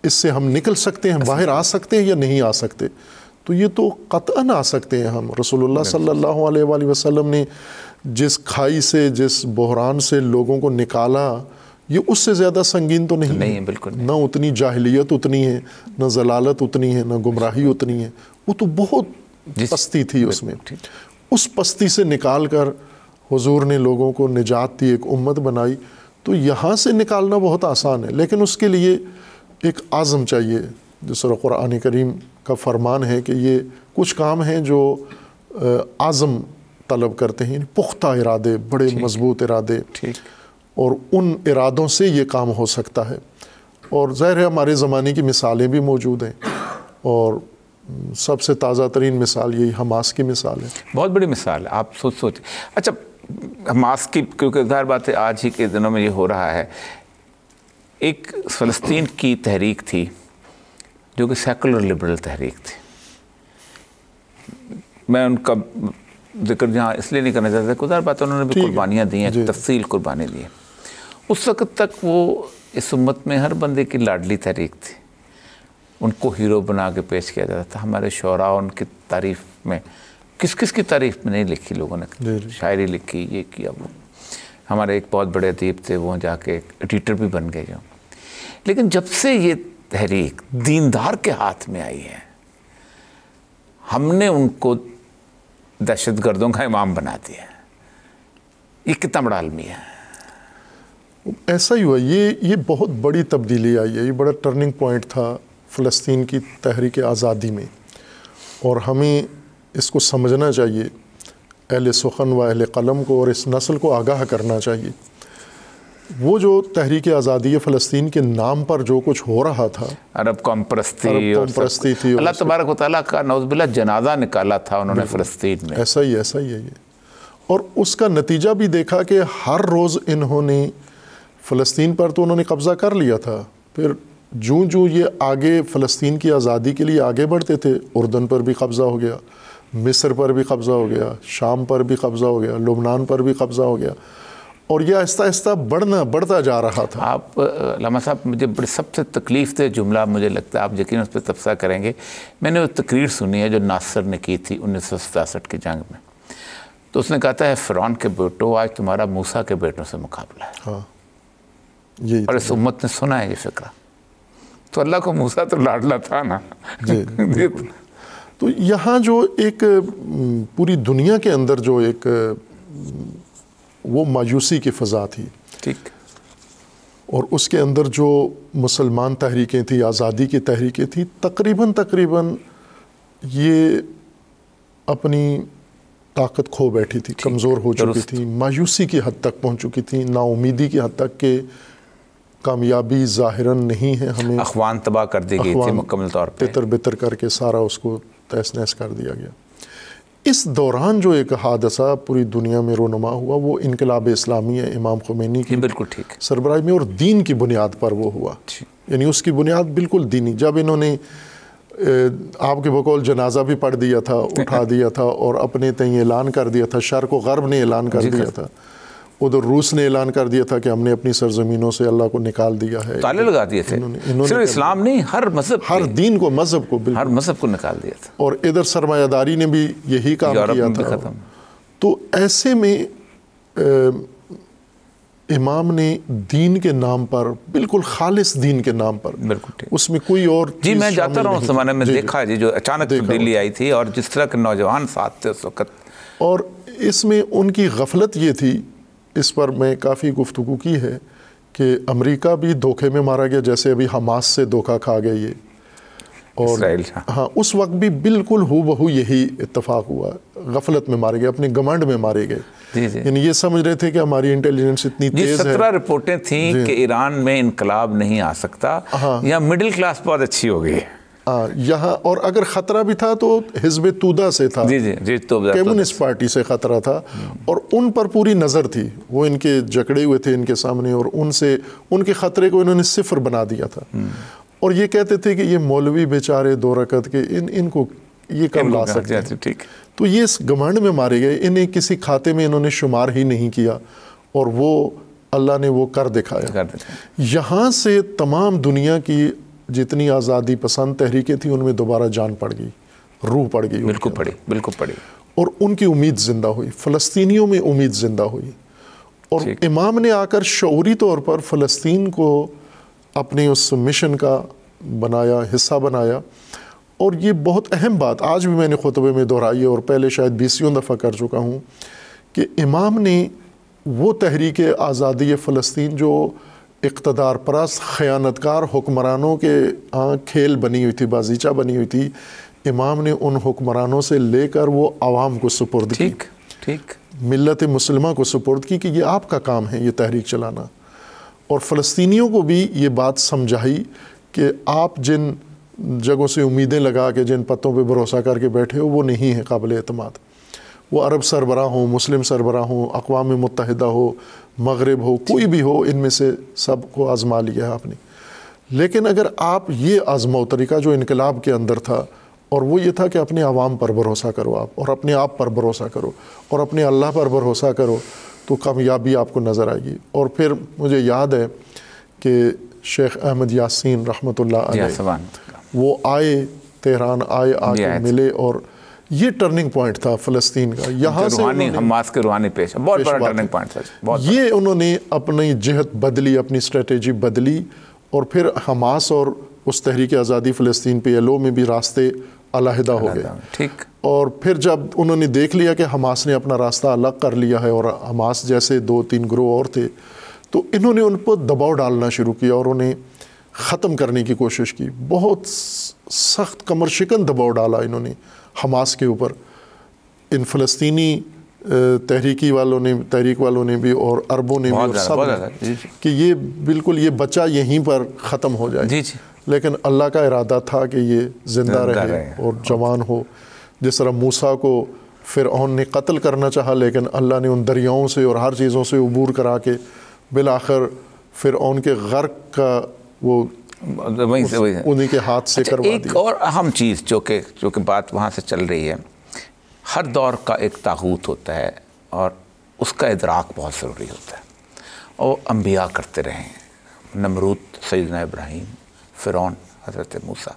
इससे हम निकल सकते हैं बाहर आ सकते हैं या नहीं आ सकते तो ये तो कतन आ सकते हैं हम रसोल सल्ला वसम ने जिस खाई से जिस बहरान से लोगों को निकाला ये उससे ज़्यादा संगीन तो नहीं नहीं बिल्कुल नहीं। ना उतनी जाहलीत उतनी है ना जलालत उतनी है ना गुमराही उतनी है वो तो बहुत पस्ती थी उसमें उस पस्ती से निकाल कर हुजूर ने लोगों को निजात दी एक उम्मत बनाई तो यहाँ से निकालना बहुत आसान है लेकिन उसके लिए एक आज़म चाहिए दूसरा क़ुरान करीम का फरमान है कि ये कुछ काम हैं जो आज़म तलब करते हैं पुख्ता इरादे बड़े मजबूत इरादे और उन इरादों से ये काम हो सकता है और ज़ाहिर है हमारे ज़माने की मिसालें भी मौजूद हैं और सबसे ताज़ा तरीन मिसाल यही हमास की मिसाल है बहुत बड़ी मिसाल है आप सोच सोच अच्छा हमास की क्योंकि ज़ाहिर बात है आज ही के दिनों में ये हो रहा है एक फ़लस्तीन की तहरीक थी जो कि सेकुलर लिबरल तहरीक थी मैं उनका जिक्र जहाँ इसलिए नहीं करना चाहता गुजार बात उन्होंने भी कुर्बानियाँ दी हैं तफसील कुर्बानी दी है उस वक्त तक वो इस उम्मत में हर बंदे की लाडली तहरीक थी उनको हीरो बना के पेश किया जाता था हमारे शौरा उनकी तारीफ में किस किस की तारीफ में नहीं लिखी लोगों ने शायरी लिखी ये किया वो हमारे एक बहुत बड़े अदीब थे वो जाके एडिटर भी बन गए जो लेकिन जब से ये तहरीक दीनदार के हाथ में आई है हमने उनको दहशत गर्दों का इमाम बना दिया ये कितना बड़ा आलमी है ऐसा ही हुआ ये ये बहुत बड़ी तब्दीली आई है ये बड़ा टर्निंग पॉइंट था फ़लस्तीन की तहरीक आज़ादी में और हमें इसको समझना चाहिए अहल सुखन व अहल कलम को और इस नस्ल को आगाह करना चाहिए वो जो तहरीक आज़ादी फ़लस्तीन के नाम पर जो कुछ हो रहा था अरब कौम परस्ती अरब परस्ती थी अल्लाह तबारक का नौजबिला जनाजा निकाला था उन्होंने फ़लस्तीन में ऐसा ही ऐसा ही है ये और उसका नतीजा भी देखा कि हर रोज़ इन्होंने फ़लस्तीन पर तो उन्होंने कब्ज़ा कर लिया था फिर जो जूँ ये आगे फ़लस्तीन की आज़ादी के लिए आगे बढ़ते थे उर्दन पर भी कब्ज़ा हो गया मिस्र पर भी कब्ज़ा हो गया शाम पर भी कब्ज़ा हो गया लुबनान पर भी कब्ज़ा हो गया और यह आहिस्ता आहिस्ता बढ़ना बढ़ता जा रहा था आप लामा साहब मुझे बड़े सबसे तकलीफ दे जुमला मुझे लगता है आप यकीन उस पर तबसा करेंगे मैंने वो तकरीर सुनी है जो नासर ने की थी उन्नीस सौ की जंग में तो उसने कहा था फ़िरौन के बेटों आज तुम्हारा मूसा के बेटों से मुकाबला है हाँ। और तो इस उम्मत ने सुना है ये फ़िक्रा तो अल्लाह को मूसा तो लाडला था ना जी *laughs* तो यहाँ जो एक पूरी दुनिया के अंदर जो एक वो मायूसी की फ़ज़ा थी ठीक और उसके अंदर जो मुसलमान तहरीकें थी आज़ादी की तहरीकें थी तकरीबन तकरीबन ये अपनी ताकत खो बैठी थी कमज़ोर हो चुकी थी मायूसी की हद तक पहुंच चुकी थी नाउमीदी की हद तक के कामयाबी ज़ाहिरन नहीं है हमें अखवान तबाह कर दी गई थी मुकम्मल तौर पे तितर बितर करके सारा उसको तहस नहस कर दिया गया इस दौरान जो एक हादसा पूरी दुनिया में रोनमा हुआ वो इनकलाब इस्लामी है इमाम खुमैनी की बिल्कुल ठीक सरबराही में और दीन की बुनियाद पर वो हुआ यानी उसकी बुनियाद बिल्कुल दीनी जब इन्होंने आपके बकौल जनाजा भी पढ़ दिया था उठा *laughs* दिया था और अपने तय ऐलान कर दिया था शर को गर्ब ने ऐलान कर दिया था उधर रूस ने ऐलान कर दिया था कि हमने अपनी सरजमीनों से अल्लाह को निकाल दिया है ताले लगा दिए थे इन्होंने, इन्होंने सिर्फ इस्लाम नहीं हर मजहब हर दीन को मजहब को हर मजहब को निकाल दिया था और इधर सरमायादारी ने भी यही काम किया था तो ऐसे में इमाम ने दीन के नाम पर बिल्कुल खालिस दीन के नाम पर बिल्कुल उसमें कोई और जी मैं जाता रहा उस जमाने में देखा जी जो अचानक दिल्ली आई थी और जिस तरह के नौजवान साथ थे उस वक्त और इसमें उनकी गफलत ये थी इस पर मैं काफ़ी गुफ्तु की है कि अमेरिका भी धोखे में मारा गया जैसे अभी हमास से धोखा खा गया ये और हाँ।, हाँ उस वक्त भी बिल्कुल हु बहू यही इतफाक़ हुआ गफलत में मारे गए अपने गमंड में मारे गए यानी ये समझ रहे थे कि हमारी इंटेलिजेंस इतनी तेज है सत्रह रिपोर्टें थी कि ईरान में इनकलाब नहीं आ सकता हाँ। या मिडिल क्लास बहुत अच्छी हो गई है यहाँ और अगर ख़तरा भी था तो हिजब तूदा से था जी जी जी तो कम्युनिस्ट पार्टी से ख़तरा था और उन पर पूरी नज़र थी वो इनके जकड़े हुए थे इनके सामने और उनसे उनके ख़तरे को इन्होंने सिफर बना दिया था हम्म। और ये कहते थे कि ये मौलवी बेचारे दो रकत के इन इनको ये कब ला सकते हैं ठीक तो ये इस घमंड में मारे गए इन्हें किसी खाते में इन्होंने शुमार ही नहीं किया और वो अल्लाह ने वो कर दिखाया यहाँ से तमाम दुनिया की जितनी आज़ादी पसंद तहरीकें थी उनमें दोबारा जान पड़ गई रूह पड़ गई बिल्कुल पड़ी बिल्कुल पड़ी और उनकी उम्मीद ज़िंदा हुई फलस्तियों में उम्मीद ज़िंदा हुई और इमाम ने आकर शौरी तौर पर फ़लस्तीन को अपने उस मिशन का बनाया हिस्सा बनाया और ये बहुत अहम बात आज भी मैंने खुतबे में दोहराई है और पहले शायद बीसियों दफ़ा कर चुका हूँ कि इमाम ने वो तहरीक आज़ादी फ़लस्तीन जो इकतदार परस्त ख़यानतकार हुक्मरानों के यहाँ खेल बनी हुई थी बाजीचा बनी हुई थी इमाम ने उन हुक्मरानों से लेकर वो आवाम को सुपुर्द ठीक ठीक मिलत मुसलमा को सुपुर्द की कि ये आपका काम है ये तहरीक चलाना और फ़लस्तनीों को भी ये बात समझाई कि आप जिन जगहों से उम्मीदें लगा के जिन पत्तों पर भरोसा करके बैठे हो वो नहीं है काबिल अतमाद वो अरब सरबरा हों मुस्लिम सरबरा हों अव मुतहदा हो मगरब हो कोई भी हो इनमें से सब को आज़मा लिया है आपने लेकिन अगर आप ये आज़माओ तरीका जो इनकलाब के अंदर था और वो ये था कि अपने आवाम पर भरोसा करो आप और अपने आप पर भरोसा करो और अपने अल्लाह पर भरोसा करो तो कामयाबी आपको नज़र आएगी और फिर मुझे याद है कि शेख अहमद यासिन रहमत वो आए तेहरान आए आगे मिले और ये टर्निंग पॉइंट था फलस्तीन का यहाँ से रूहानी हमास के रूहानी पेश बहुत बड़ा टर्निंग पॉइंट था ये उन्होंने अपनी जहत बदली अपनी स्ट्रेटजी बदली और फिर हमास और उस तहरीक आज़ादी फ़लस्तीन पी एल में भी रास्ते अलहदा हो गए ठीक और फिर जब उन्होंने देख लिया कि हमास ने अपना रास्ता अलग कर लिया है और हमास जैसे दो तीन ग्रोह और थे तो इन्होंने उन पर दबाव डालना शुरू किया और उन्हें ख़त्म करने की कोशिश की बहुत सख्त कमर शिकन दबाव डाला इन्होंने हमास के ऊपर इन फ़लस्तनी तहरीकी वालों ने तहरीक वालों ने भी और अरबों ने भी सब ने कि ये बिल्कुल ये बच्चा यहीं पर ख़त्म हो जाए लेकिन अल्लाह का इरादा था कि ये ज़िंदा रहे, रहे और जवान हो जिस तरह मूसा को फिर ने कत्ल करना चाहा लेकिन अल्लाह ने उन दरियाओं से और हर चीज़ों से अबूर करा के बिल आखिर फिर के गर्क का वो वहीं से वहीं उन्हीं के हाथ से अच्छा, करवा एक और अहम चीज़ जो कि जो कि बात वहाँ से चल रही है हर दौर का एक ताहूत होता है और उसका इदराक बहुत ज़रूरी होता है और अम्बिया करते रहे हैं नमरूद सैदना इब्राहिम फ़िरौन हज़रत मूसा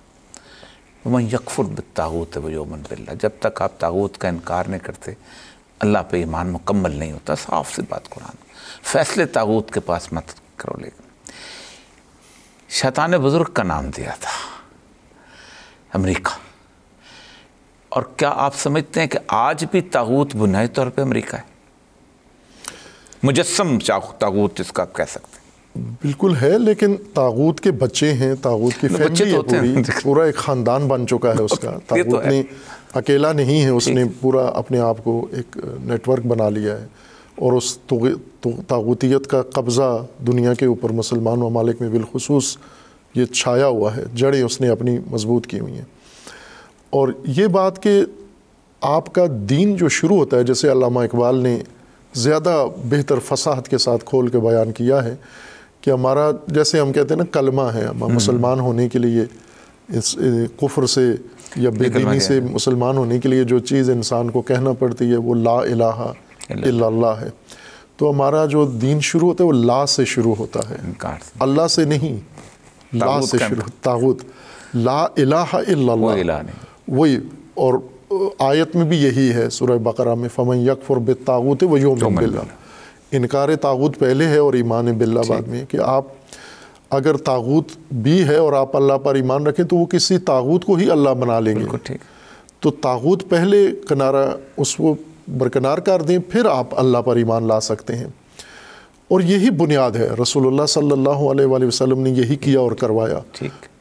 वमन यकफुर बताहूत मन बिल्ला जब तक आप ताहूत का इनकार नहीं करते अल्लाह पे ईमान मुकम्मल नहीं होता साफ सी बात कुरान फैसले ताहूत के पास मत करो लेकिन शैतान बुज़ुर्ग का नाम दिया था अमेरिका और क्या आप समझते हैं कि आज भी ताबूत बुनियादी तौर पे अमेरिका है मुजस्म ताबूत इसका आप कह सकते हैं बिल्कुल है लेकिन तागूत के बच्चे हैं तागूत की फैमिली तो है पूरी *laughs* पूरा एक ख़ानदान बन चुका है उसका *laughs* तो तागूत तो ने अकेला नहीं है उसने पूरा अपने आप को एक नेटवर्क बना लिया है और उस तागूतीत का कब्ज़ा दुनिया के ऊपर मुसलमान ममालिक में बिलखसूस ये छाया हुआ है जड़ें उसने अपनी मजबूत की हुई हैं और ये बात कि आपका दीन जो शुरू होता है जैसे इकबाल ने ज़्यादा बेहतर फसाहत के साथ खोल के बयान किया है कि हमारा जैसे हम कहते हैं ना कलमा है हम्म। मुसलमान होने के लिए इस कुफर से या बेदीनी से मुसलमान होने के लिए जो चीज़ इंसान को कहना पड़ती है वो ला इलाहा अल्लाह है तो हमारा जो दीन शुरू होता है वो ला से शुरू होता है अल्लाह से नहीं ला से शुरू तागुत ला इलाहा वही और आयत में भी यही है सूरह बकरा में फमन यकफुर बितागुत व योम बिल्ला इनकार तागुत पहले है और ईमान बिल्ला बाद में कि आप अगर तागूत भी है और आप अल्लाह पर ईमान रखें तो वो किसी ताबूत को ही अल्लाह बना लेंगे ठीक तो ताबूत पहले किनारा उसको बरकरार कर दें फिर आप अल्लाह पर ईमान ला सकते हैं और यही बुनियाद है रसूलुल्लाह सल्लल्लाहु अलैहि वसल्लम ने यही किया और करवाया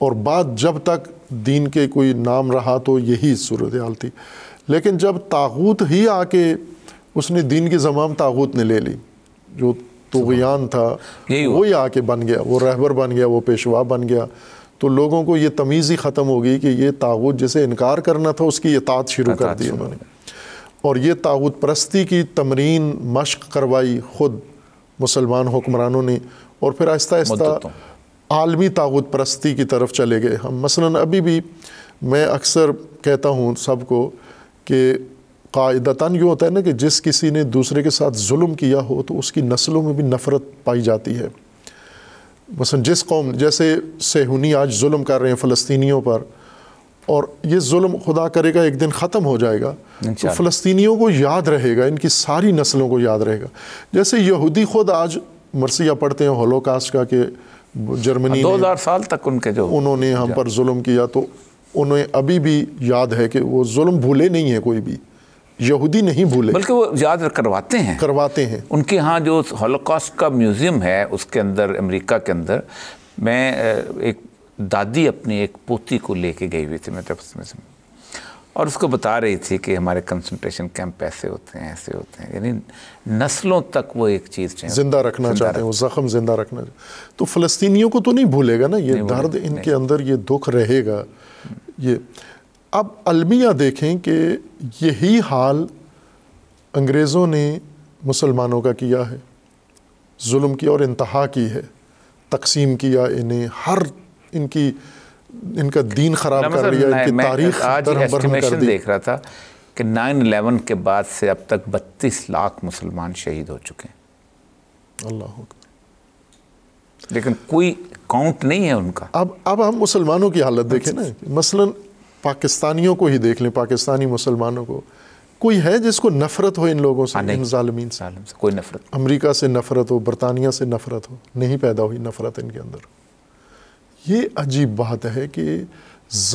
और बाद जब तक दीन के कोई नाम रहा तो यही सूरत हाल थी लेकिन जब तागूत ही आके उसने दीन की जमाम तागूत ने ले ली जो तुगयान था वही आके बन गया वो रहबर बन गया वो पेशवा बन गया तो लोगों को ये तमीज़ ही ख़त्म हो गई कि ये तागूत जिसे इनकार करना था उसकी इतात शुरू कर दी उन्होंने और ये ताऊत परस्ती की तमरीन मश्क करवाई ख़ुद मुसलमान हुक्मरानों ने और फिर आहिस्ता आहिस्ता तो। आलमी ताऊत परस्ती की तरफ चले गए हम मसलन अभी भी मैं अक्सर कहता हूँ सबको कि कायदता यूँ होता है ना कि जिस किसी ने दूसरे के साथ जुल्म किया हो तो उसकी नस्लों में भी नफ़रत पाई जाती है मसलन जिस कौम जैसे सेहूनी आज जुल्म कर रहे हैं फ़लस्तियों पर और ये जुल्म खुदा करेगा एक दिन ख़त्म हो जाएगा तो फ़लस्तियों को याद रहेगा इनकी सारी नस्लों को याद रहेगा जैसे यहूदी खुद आज मरसिया पढ़ते हैं होलोकास्ट का कि जर्मनी दो हज़ार साल तक उनके जो उन्होंने हम पर जुल्म किया तो उन्हें अभी भी याद है कि वो जुल्म भूले नहीं है कोई भी यहूदी नहीं भूले बल्कि वो याद करवाते हैं करवाते हैं उनके यहाँ जो हॉलोकॉस्ट का म्यूज़ियम है उसके अंदर अमेरिका के अंदर मैं एक दादी अपनी एक पोती को लेके गई हुई थी मैं तब में से और उसको बता रही थी कि हमारे कंसंट्रेशन कैंप ऐसे होते हैं ऐसे होते हैं यानी नस्लों तक वो एक चीज़ जिंदा रखना चाहते हैं वो ज़ख्म जिंदा रखना तो फलस्तियों को तो नहीं भूलेगा ना ये दर्द इनके अंदर ये दुख रहेगा ये अब अलमिया देखें कि यही हाल अंग्रेज़ों ने मुसलमानों का किया है जुल्म की और इंतहा की है तकसीम किया इन्हें हर इनकी इनका दीन खराब कर दिया मतलब इनकी तारीख आज एस्टिमेशन देख रहा था कि नाइन अलेवन के बाद से अब तक बत्तीस लाख मुसलमान शहीद हो चुके हैं अल्लाह लेकिन कोई काउंट नहीं है उनका अब अब हम मुसलमानों की हालत देखें ना अच्छा। मसलन पाकिस्तानियों को ही देख लें पाकिस्तानी मुसलमानों को कोई है जिसको नफरत हो इन लोगों से हाँ, इन जालमीन से कोई नफरत अमेरिका से नफरत हो बरतानिया से नफरत हो नहीं पैदा हुई नफरत इनके अंदर ये अजीब बात है कि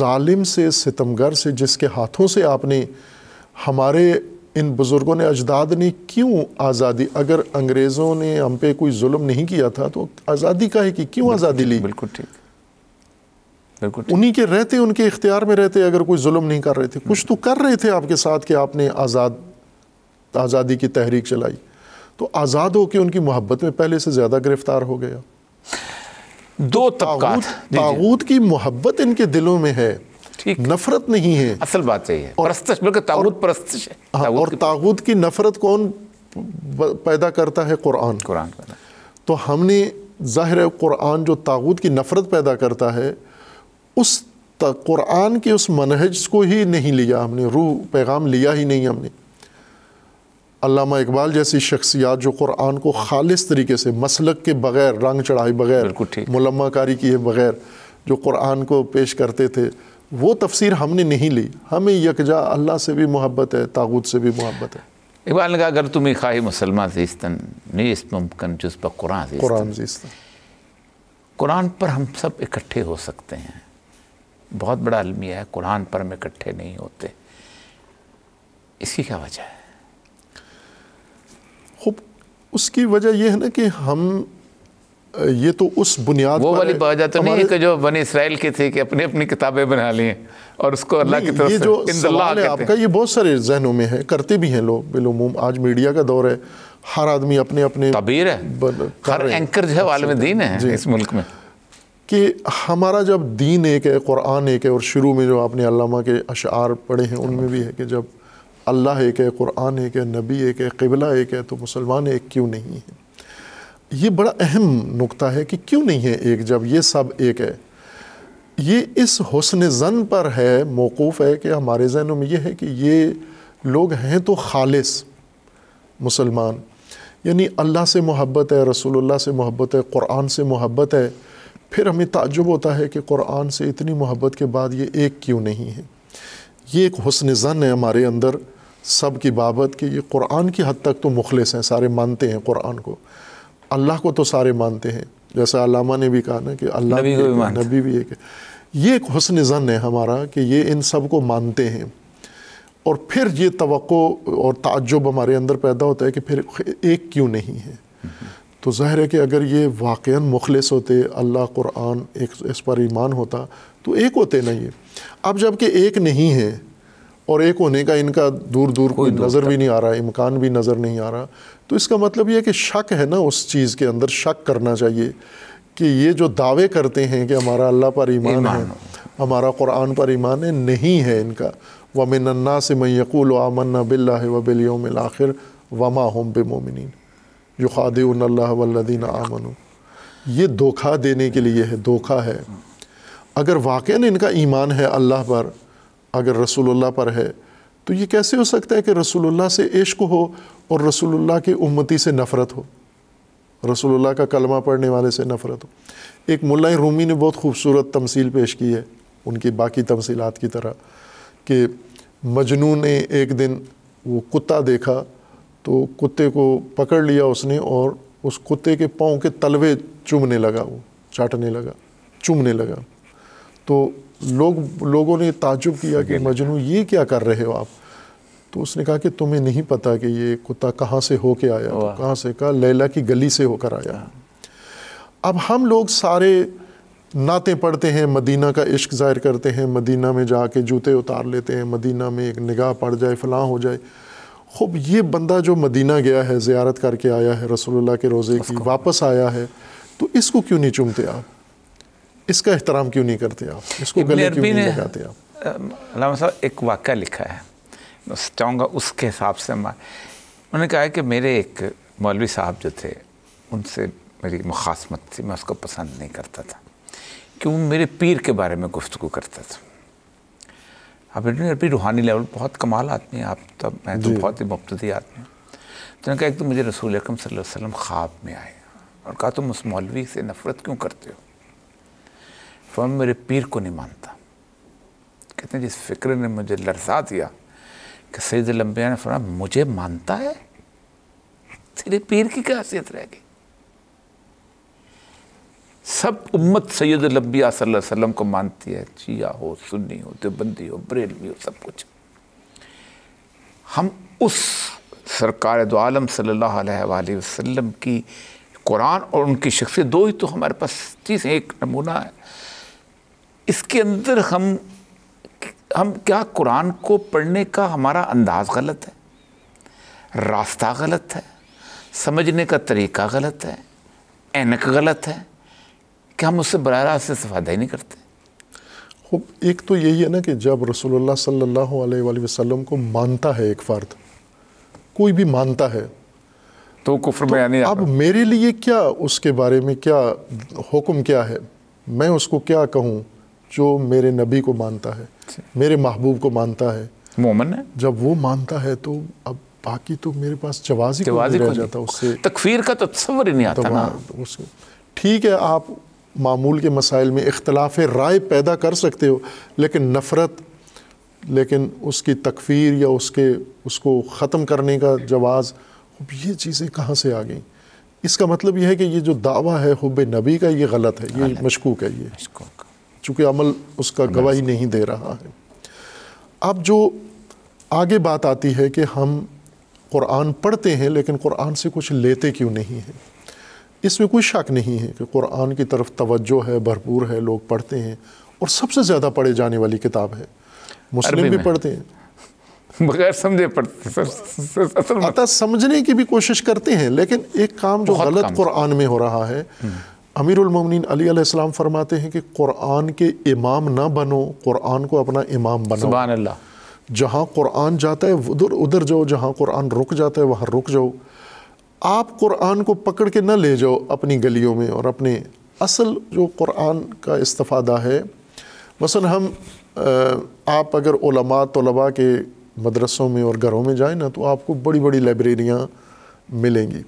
ालिम से सितमगर से जिसके हाथों से आपने हमारे इन बुज़ुर्गों ने अजदाद ने क्यों आज़ादी अगर अंग्रेज़ों ने हम पे कोई जुल्म नहीं किया था तो आज़ादी का है कि क्यों आज़ादी ली बिल्कुल ठीक बिल्कुल उन्हीं के रहते उनके इख्तियार में रहते अगर कोई जुल्म नहीं कर रहे थे कुछ तो कर रहे थे आपके साथ कि आपने आज़ाद आज़ादी की तहरीक चलाई तो आज़ाद होकर उनकी मोहब्बत में पहले से ज़्यादा गिरफ़्तार हो गया दो तो ताबूत की मोहब्बत इनके दिलों में है नफरत नहीं है असल बात यही है और बल्कि है हाँ, और ताबूत की नफरत कौन पैदा करता है कुरान कुरान तो हमने ज़ाहिर कुरान जो तागूत की नफरत पैदा करता है उस कुरान के उस मनहज को ही नहीं लिया हमने रूह पैगाम लिया ही नहीं हमने अलामा इकबाल जैसी शख्सियात जो कुरान को खालिस तरीके से मसलक के बगैर रंग चढ़ाई बगैर मुलम्माकारी किए बगैर जो कुरान को पेश करते थे वो तफसीर हमने नहीं ली हमें यकजा अल्लाह से भी मोहब्बत है तागूत से भी मोहब्बत है इकबाल ने कहा अगर तुम्हें खाही मुसलमान जीस्तन नहीं इस मुमकिन जुज्बा कुरान कुरान जीस्तन कुरान पर हम सब इकट्ठे हो सकते हैं बहुत बड़ा अलमिया है कुरान पर हम इकट्ठे नहीं होते इसी क्या वजह है उसकी वजह यह है ना कि हम ये तो उस बुनियाद वो वाली वजह तो नहीं है कि जो बने इसराइल के थे कि अपने अपनी किताबें बना लिए और उसको अल्लाह की तरफ ये जो सवाल है आपका ये बहुत सारे जहनों में है करते भी हैं लोग बिलूम आज मीडिया का दौर है हर आदमी अपने अपने तबीर है हर एंकर जो है वालम दीन है इस मुल्क में कि हमारा जब दीन एक है कुरान एक है और शुरू में जो आपने अल्लामा के अशार पढ़े हैं उनमें भी है कि जब अल्लाह एक है कुरान एक है नबी एक है क़िबला एक है तो मुसलमान एक क्यों नहीं है ये बड़ा अहम नुक्ता है कि क्यों नहीं है एक जब ये सब एक है ये इस हसन जन पर है मौकूफ़ है कि हमारे जहनों में ये है कि ये लोग हैं तो खालिस मुसलमान यानी अल्लाह से मोहब्बत है रसूलुल्लाह से मोहब्बत है कुरान से मोहब्बत है फिर हमें ताजुब होता है कि कुरान से इतनी मोहब्बत के बाद ये एक क्यों नहीं है ये एक हसन ज़न है हमारे अंदर सब की बाबत कि ये कुरान की हद तक तो मुखलस हैं सारे मानते हैं कुरान को अल्लाह को तो सारे मानते हैं जैसे अलामा ने भी कहा ना कि अल्लाह नबी, भी, भी नबी भी एक है ये एक हसन ज़न है हमारा कि ये इन सब को मानते हैं और फिर ये तो और ताज्जुब हमारे अंदर पैदा होता है कि फिर एक क्यों नहीं है तो ज़ाहिर है कि अगर ये वाक़ मुखलस होते अल्लाह क़ुरान एक इस पर ईमान होता तो एक होते ना ये अब जबकि एक नहीं है और एक होने का इनका दूर दूर कोई नज़र भी नहीं आ रहा है इम्कान भी नज़र नहीं आ रहा तो इसका मतलब यह है कि शक है ना उस चीज़ के अंदर शक करना चाहिए कि ये जो दावे करते हैं कि हमारा अल्लाह पर ईमान है हमारा कुरान पर ईमान है नहीं है इनका वमिनन्ना से मैकूल आमन्ना बिल्ला व बिलयोम आखिर वमा हम बेमोमिन युखादीन आमन ये धोखा देने के लिए है धोखा है अगर वाक़ इनका ईमान है अल्लाह पर अगर रसूलुल्लाह पर है तो ये कैसे हो सकता है कि रसूलुल्लाह से इश्क हो और रसूलुल्लाह की उम्मती से नफ़रत हो रसूलुल्लाह का कलमा पढ़ने वाले से नफ़रत हो एक मुलाई रूमी ने बहुत खूबसूरत तमसील पेश की है उनकी बाकी तमसीलत की तरह कि मजनू ने एक दिन वो कुत्ता देखा तो कुत्ते को पकड़ लिया उसने और उस कुत्ते के पाँव के तलवे चूमने लगा वो चाटने लगा चूमने लगा तो लोग लोगों ने ताजुब किया कि मजनू ये क्या कर रहे हो आप तो उसने कहा कि तुम्हें नहीं पता कि ये कुत्ता कहाँ से होके आया तो कहाँ से कहा लैला की गली से होकर आया हाँ। अब हम लोग सारे नाते पढ़ते हैं मदीना का इश्क ज़ाहिर करते हैं मदीना में जाके जूते उतार लेते हैं मदीना में एक निगाह पड़ जाए फलाँ हो जाए खूब ये बंदा जो मदीना गया है ज़्यारत करके आया है रसोल्ला के रोज़े की वापस आया है तो इसको क्यों नहीं चुमते आप इसका एहतराम क्यों नहीं करते आप इसको गले क्यों नहीं लगाते आप साहब एक वाक़ लिखा है चाहूँगा उसके हिसाब से मैं उन्होंने कहा कि मेरे एक मौलवी साहब जो थे उनसे मेरी मुखासमत थी मैं उसको पसंद नहीं करता था क्यों मेरे पीर के बारे में गुफ्तु करता था आप अपनी रूहानी लेवल बहुत कमाल आदमी आप तब मैं तो बहुत ही मुबतदी आदमी हूँ तो उन्होंने कहा एक तो मुझे रसूल अकरम सल्लल्लाहु अलैहि वसल्लम ख्वाब में आए और कहा तुम उस मौलवी से नफ़रत क्यों करते हो फॉर्म मेरे पीर को नहीं मानता कहते हैं जिस फिक्र ने मुझे लरसा दिया कि सईद लम्बिया ने फरमा मुझे मानता है तेरे पीर की क्या हैसियत रहेगी सब उम्मत सैद लबिया वसल्लम को मानती है चिया हो सुन्नी हो देवबंदी हो बरेलवी हो सब कुछ हम उस सरकार दो आलम सल्ला वसम की कुरान और उनकी शख्सियत दो ही तो हमारे पास चीज़ एक नमूना है इसके अंदर हम हम क्या कुरान को पढ़ने का हमारा अंदाज गलत है रास्ता गलत है समझने का तरीका गलत है एनक गलत है कि हम उससे बर रास्त इस्तेफादा ही नहीं करते एक तो यही है ना कि जब रसोल्ला सल्ला वसलम को मानता है एक फ़र्द कोई भी मानता है तो कुफर तो में अब मेरे लिए क्या उसके बारे में क्या हुक्म क्या है मैं उसको क्या कहूँ जो मेरे नबी को मानता है अच्छा। मेरे महबूब को मानता है मोमन है जब वो मानता है तो अब बाकी तो मेरे पास जवाजी जवाजी रह जाता उससे तकफीर का तो तस्वर ही नहीं आता तो ना ठीक है आप मामूल के मसाइल में इख्तलाफ राय पैदा कर सकते हो लेकिन नफ़रत लेकिन उसकी तकफीर या उसके उसको ख़त्म करने का जवाज़ ये चीज़ें कहाँ से आ गई इसका मतलब यह है कि ये जो दावा है हब नबी का ये गलत है ये मशकूक है ये चूँकि अमल उसका गवाही नहीं दे रहा है अब जो आगे बात आती है कि हम कुरान पढ़ते हैं लेकिन कुरान से कुछ लेते क्यों नहीं हैं इसमें कोई शक नहीं है कि कुरान की तरफ तवज्जो है भरपूर है लोग पढ़ते हैं और सबसे ज़्यादा पढ़े जाने वाली किताब है मुस्लिम भी पढ़ते हैं *laughs* बगैर समझे पढ़ते अतः समझने की भी कोशिश करते हैं लेकिन एक काम जो गलत कुरान में हो रहा है हम्म। अमीरमिन अलीसम फरमाते हैं कि कुरान के इमाम ना बनो कुरान को अपना इमाम बनो जहाँ कुरान जाता है उधर उधर जाओ जहाँ कुरान रुक जाता है वहाँ रुक जाओ आप कुरान को पकड़ के ना ले जाओ अपनी गलियों में और अपने असल जो कुरान का इस्तफ़ादा है मसलन हम आप अगर ओलमा तलबा के मदरसों में और घरों में जाए ना तो आपको बड़ी बड़ी लाइब्रेरियाँ मिलेंगी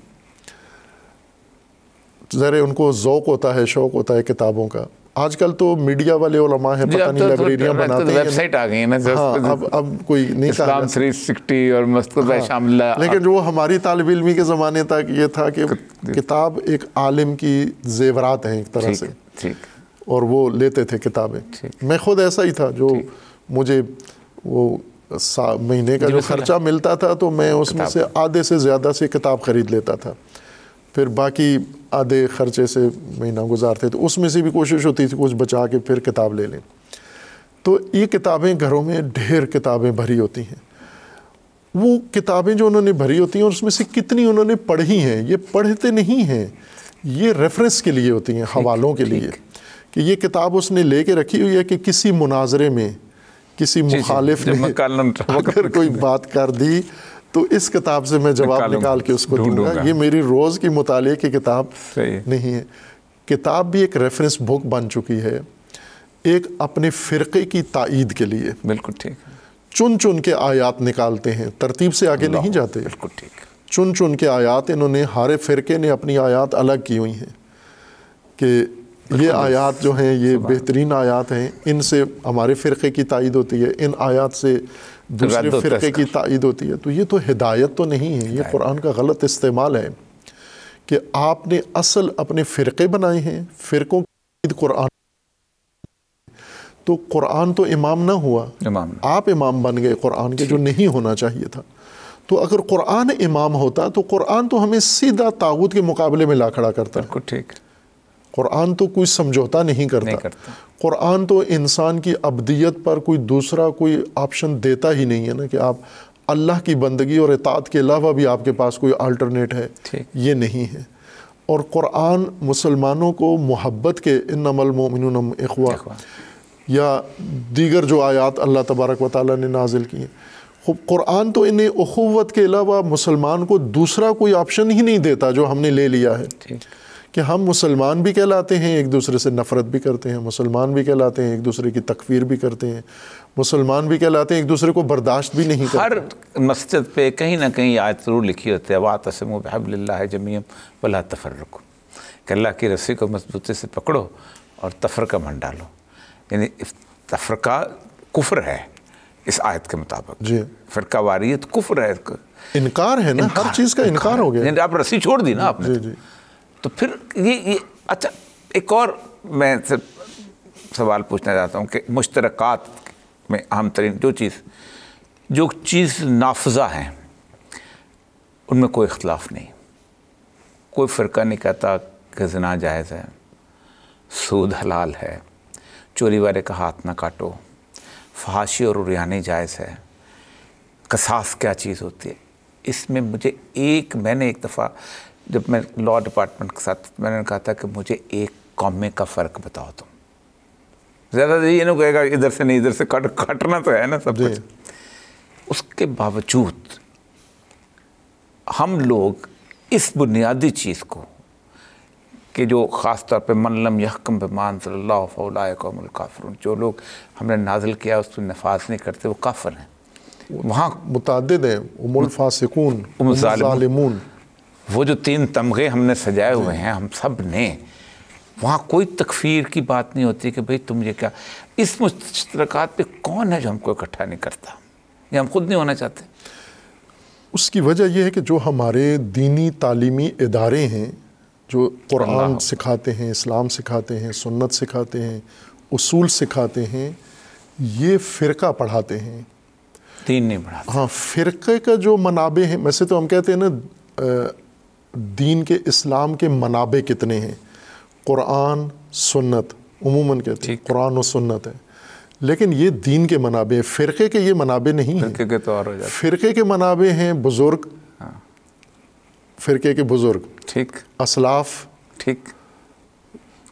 ज़रा उनको ओक़ होता है शौक़ होता है किताबों का आजकल तो मीडिया वाले उलमा है पता नहीं तो लाइब्रेरियां तो बनाते हैं वेबसाइट आ गई है ना हाँ, अब अब कोई नहीं था इस्लाम 360 और मस्तकुबा हाँ, शामिला लेकिन जो हमारी तालब इलमी के ज़माने तक ये था कि किताब एक आलिम की जेवरात है एक तरह से ठीक और वो लेते थे किताबें मैं खुद ऐसा ही था जो मुझे वो महीने का जो खर्चा मिलता था तो मैं उसमें से आधे से ज़्यादा से किताब ख़रीद लेता था फिर बाकी आधे खर्चे से महीना गुजारते तो उसमें से भी कोशिश होती थी कुछ बचा के फिर किताब ले लें तो ये किताबें घरों में ढेर किताबें भरी होती हैं वो किताबें जो उन्होंने भरी होती हैं और उसमें से कितनी उन्होंने पढ़ी हैं ये पढ़ते नहीं हैं ये रेफरेंस के लिए होती हैं हवालों के लिए कि ये किताब उसने ले के रखी हुई है कि किसी मुनाजरे में किसी मुखालिफ ने *laughs* अगर कोई बात कर दी तो इस किताब से मैं जवाब निकाल के उसको दूंगा ये मेरी रोज़ की मुताले की किताब नहीं है किताब भी एक रेफरेंस बुक बन चुकी है एक अपने फ़िरके की तईद के लिए बिल्कुल ठीक चुन चुन के आयात निकालते हैं तरतीब से आगे नहीं जाते बिल्कुल ठीक चुन चुन के आयात इन्होंने हर फ़िरके ने अपनी आयात अलग की हुई हैं कि ये आयात जो हैं ये बेहतरीन आयात हैं इनसे हमारे फ़िरके की तईद होती है इन आयात से दूसरे फ़िरके की तइद होती है तो ये तो हिदायत तो नहीं है ये कुरान का गलत इस्तेमाल है कि आपने असल अपने फ़िरके बनाए हैं फ़िरकों की कुरान तो कुरान तो इमाम ना हुआ इमाम आप इमाम बन गए कुरान के जो नहीं होना चाहिए था तो अगर कुरान इमाम होता तो कुरान तो हमें सीधा ताबूत के मुकाबले में ला खड़ा करता ठीक ठीक कुरान तो कोई समझौता नहीं करता, कुरान तो इंसान की अबदियत पर कोई दूसरा कोई ऑप्शन देता ही नहीं है ना कि आप अल्लाह की बंदगी और इतात के अलावा भी आपके पास कोई अल्टरनेट है ये नहीं है और कुरान मुसलमानों को मोहब्बत के इनमलमिन अखवा या दीगर जो आयात अल्लाह तबारक व ताली ने नाजिल किए कुरान तो इन्हें अखवत के अलावा मुसलमान को दूसरा कोई ऑप्शन ही नहीं देता जो हमने ले लिया है कि हम मुसलमान भी कहलाते हैं एक दूसरे से नफ़रत भी करते हैं मुसलमान भी कहलाते हैं एक दूसरे की तकफीर भी करते हैं मुसलमान भी कहलाते हैं एक दूसरे को बर्दाश्त भी नहीं हर मस्जिद पे कहीं ना कहीं आयत ज़रूर लिखी होती है तसम बहबल्ला जमीम तफर रखो अल्लाह की रस्सी को मजबूती से पकड़ो और का मन डालो यानी तफरका कुफर है इस आयत के मुताबिक जी फिरका वारियत कुफर है इनकार है ना हर चीज़ का इनकार, इनकार हो गया आप रस्सी छोड़ दी ना आपने जी तो। जी तो फिर ये ये अच्छा एक और मैं सिर्फ सवाल पूछना चाहता हूँ कि मुश्तरक में अहम तरीन जो चीज़ जो चीज़ नाफजा हैं उनमें कोई इख्लाफ नहीं कोई फ़िरका नहीं कहता कि जना जायज़ है सूद हलाल है चोरी वाले का हाथ ना काटो फहाशी और उरियानी जायज़ है कसास क्या चीज़ होती है इसमें मुझे एक मैंने एक दफ़ा जब मैं लॉ डिपार्टमेंट के साथ मैंने कहा था कि मुझे एक कॉमे का फ़र्क बताओ तुम ज़्यादा ये ना कहेगा इधर से नहीं इधर से कट कटना तो है ना सब कुछ उसके बावजूद हम लोग इस बुनियादी चीज़ को कि जो ख़ास तौर पे मल्लम यकम बेमान सल्लाफ़ल जो लोग हमने नाजिल किया उस पर नफाज नहीं करते वो काफर हैं वहाँ मुतद हैं उमुल फासिकून वो जो तीन तमगे हमने सजाए हुए हैं हम सब ने वहाँ कोई तकफीर की बात नहीं होती कि भाई तुम ये क्या इस मुश्तरकत पे कौन है जो हमको इकट्ठा नहीं करता ये हम खुद नहीं होना चाहते उसकी वजह यह है कि जो हमारे दीनी तालीमी इदारे हैं जो कुरान सिखाते हैं इस्लाम सिखाते हैं सुन्नत सिखाते हैं उसूल सिखाते हैं ये फ़िरका पढ़ाते हैं तीन नहीं पढ़ाते हाँ फ़िरके का जो मनाबे हैं वैसे तो हम कहते हैं ना दीन के इस्लाम के मनाबे कितने हैं क़ुरान सुन्नत उमूमन कहते हैं कुरान और सुन्नत है लेकिन ये दीन के मनाबे हैं फ़िरके के ये मनाबे नहीं हैं फिरके के तो और हो जाते फ़िरके के मनाबे हैं बुज़ुर्ग हाँ। फ़िरके के बुज़ुर्ग ठीक असलाफ ठीक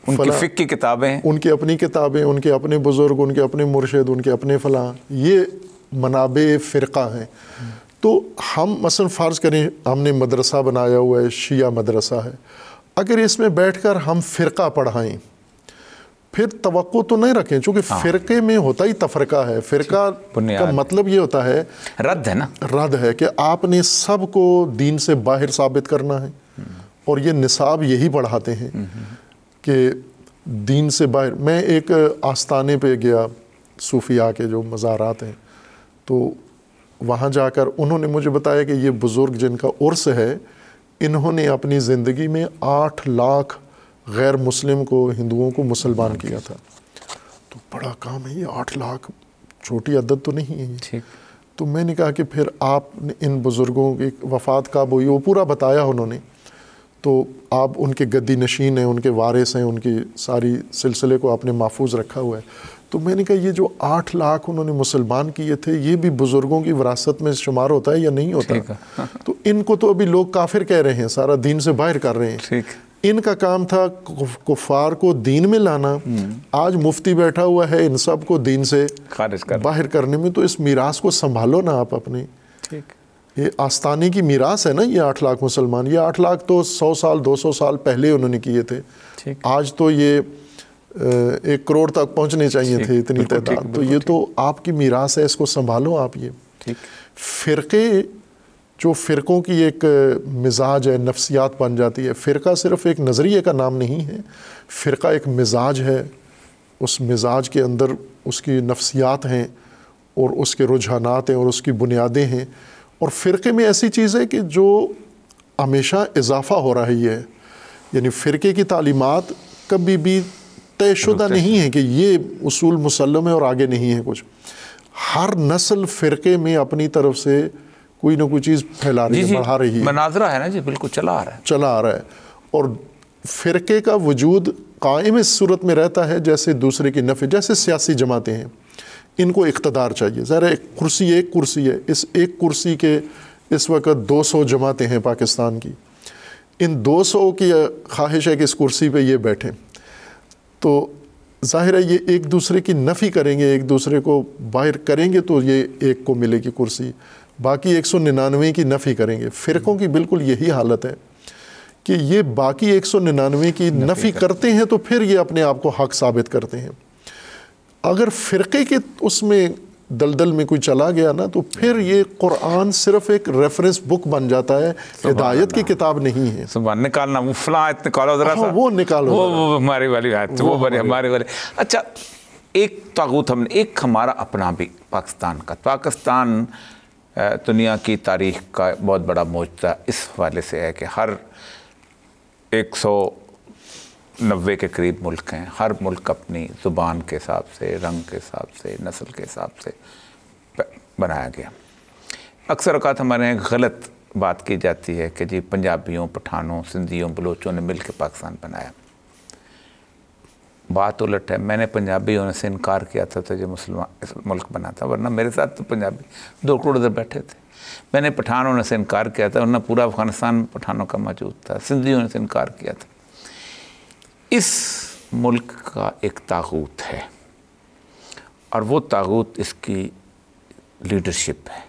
उनकी फ़िक की किताबें उनकी अपनी किताबें उनके अपने बुज़ुर्ग उनके अपने मुर्शद उनके अपने फ़लाँ ये मनाबे फ़िरका हैं तो हम मसलन फ़र्ज़ करें हमने मदरसा बनाया हुआ है शिया मदरसा है अगर इसमें बैठ कर हम फ़िरका पढ़ाएँ फिर तो तो नहीं रखें चूँकि हाँ। फ़िरके में होता ही तफरका है फ़िरका का मतलब ये होता है रद्द है ना रद्द है कि आपने सबको दीन से बाहर साबित करना है और ये निसाब यही पढ़ाते हैं कि दीन से बाहर मैं एक आस्थाने पे गया सूफिया के जो मज़ारात हैं तो वहाँ जाकर उन्होंने मुझे बताया कि ये बुज़ुर्ग जिनका उर्स है इन्होंने अपनी ज़िंदगी में आठ लाख गैर मुस्लिम को हिंदुओं को मुसलमान किया था तो बड़ा काम है ये आठ लाख छोटी अदद तो नहीं है ये तो मैंने कहा कि फिर आप इन बुज़ुर्गों की वफ़ात कब हुई वो पूरा बताया उन्होंने तो आप उनके गद्दी नशीन हैं उनके वारिस हैं उनकी सारी सिलसिले को आपने महफूज रखा हुआ है तो मैंने कहा ये जो आठ लाख उन्होंने मुसलमान किए थे ये भी बुज़ुर्गों की विरासत में शुमार होता है या नहीं होता हाँ। *laughs* तो इनको तो अभी लोग काफिर कह रहे हैं सारा दीन से बाहर कर रहे हैं इनका काम था कुफार को दीन में लाना हम्म। आज मुफ्ती बैठा हुआ है इन सब को दीन से खारिज कर बाहर करने में तो इस मीरास को संभालो ना आप अपने ये आस्थानी की मीरास है ना ये आठ लाख मुसलमान ये आठ लाख तो सौ साल दो सौ साल पहले उन्होंने किए थे आज तो ये एक करोड़ तक पहुंचने चाहिए थे इतनी तादाद तो ये तो आपकी मीरास है इसको संभालो आप ये फ़िरके जो फ़िरक़ों की एक मिजाज है नफ्सियात बन जाती है फ़िरका सिर्फ़ एक नज़रिए का नाम नहीं है फ़िरका एक मिजाज है उस मिजाज के अंदर उसकी नफ्सियात हैं और उसके रुझानात हैं और उसकी बुनियादें हैं और फ़िरके में ऐसी चीज़ है कि जो हमेशा इजाफा हो रही है यानी फ़िरके की तालीमत कभी भी तयशुदा नहीं है कि ये उसूल मुसलम है और आगे नहीं है कुछ हर नस्ल फ़िरके में अपनी तरफ से कोई ना कोई चीज़ फैला रही है बढ़ा रही है मनाजरा है ना जी बिल्कुल चला आ रहा है चला आ रहा है और फ़िरके का वजूद कायम इस सूरत में रहता है जैसे दूसरे की नफ़े जैसे सियासी जमातें हैं इनको इकतदार चाहिए ज़रा एक कुर्सी एक कुर्सी है इस एक कुर्सी के इस वक्त 200 जमातें हैं पाकिस्तान की इन 200 की ख्वाहिश है कि इस कुर्सी पे ये बैठें तो ज़ाहिर है ये एक दूसरे की नफ़ी करेंगे एक दूसरे को बाहर करेंगे तो ये एक को मिलेगी कुर्सी बाकी एक सौ निन्यानवे की नफ़ी करेंगे फ़िरक़ों की बिल्कुल यही हालत है कि ये बाकी एक सौ निन्यानवे की नफ़ी करते हैं तो फिर ये अपने आप को हक साबित करते हैं अगर फ़िरक़े के उसमें दलदल में कोई चला गया ना तो फिर ये कुरान सिर्फ एक रेफरेंस बुक बन जाता है हिदायत की किताब नहीं है सुबह निकालना वो फला निकालो जरा हाँ, सा वो निकालो वो वो हमारे वाली आयत वो, बने हमारे वाले अच्छा एक तागूत हमने एक हमारा अपना भी पाकिस्तान का पाकिस्तान दुनिया की तारीख का बहुत बड़ा मोज इस हवाले से है कि हर एक सौ नब्बे के करीब मुल्क हैं हर मुल्क अपनी ज़ुबान के हिसाब से रंग के हिसाब से नस्ल के हिसाब से बनाया गया अक्सर अवत हमारे यहाँ गलत बात की जाती है कि जी पंजाबियों पठानों सिंधियों बलोचों ने मिल के पाकिस्तान बनाया बात उलट है मैंने पंजाबी होने से इनकार किया था तो जो मुसलमान मुल्क बना था वरना मेरे साथ तो पंजाबी दो करोड़ उधर बैठे थे मैंने पठान होने से इनकार किया था वरना पूरा अफगानिस्तान पठानों का मौजूद था सिंधी होने से इनकार किया था इस मुल्क का एक तागूत है और वो तागूत इसकी लीडरशिप है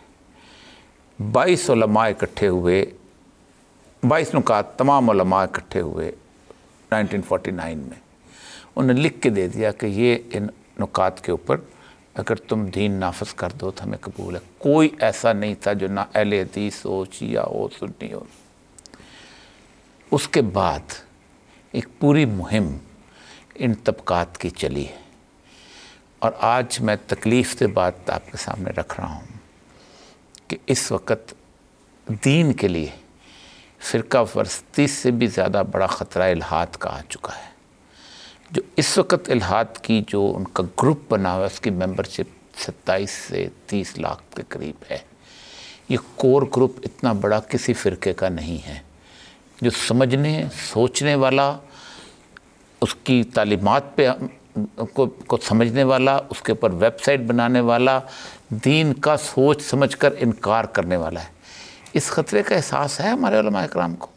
बाईस इकट्ठे हुए बाईस नुका तमाम इकट्ठे हुए 1949 में उन्हें लिख के दे दिया कि ये इन नुकात के ऊपर अगर तुम दीन नाफज कर दो तो हमें कबूल है कोई ऐसा नहीं था जो ना अहल हदीस हो चिया हो सुनी हो उसके बाद एक पूरी मुहिम इन तबक़ात की चली है और आज मैं तकलीफ़ से बात आपके सामने रख रहा हूँ कि इस वक्त दीन के लिए फ़िरका वर्स्ती से भी ज़्यादा बड़ा ख़तरा इलाहात का आ चुका है जो इस वक्त इलाहात की जो उनका ग्रुप बना हुआ है उसकी मेंबरशिप सत्ताईस से तीस लाख के करीब है ये कोर ग्रुप इतना बड़ा किसी फ़िरके का नहीं है जो समझने सोचने वाला उसकी तालीमत पे को को समझने वाला उसके ऊपर वेबसाइट बनाने वाला दीन का सोच समझ कर इनकार करने वाला है इस ख़तरे का एहसास है हमारे कराम को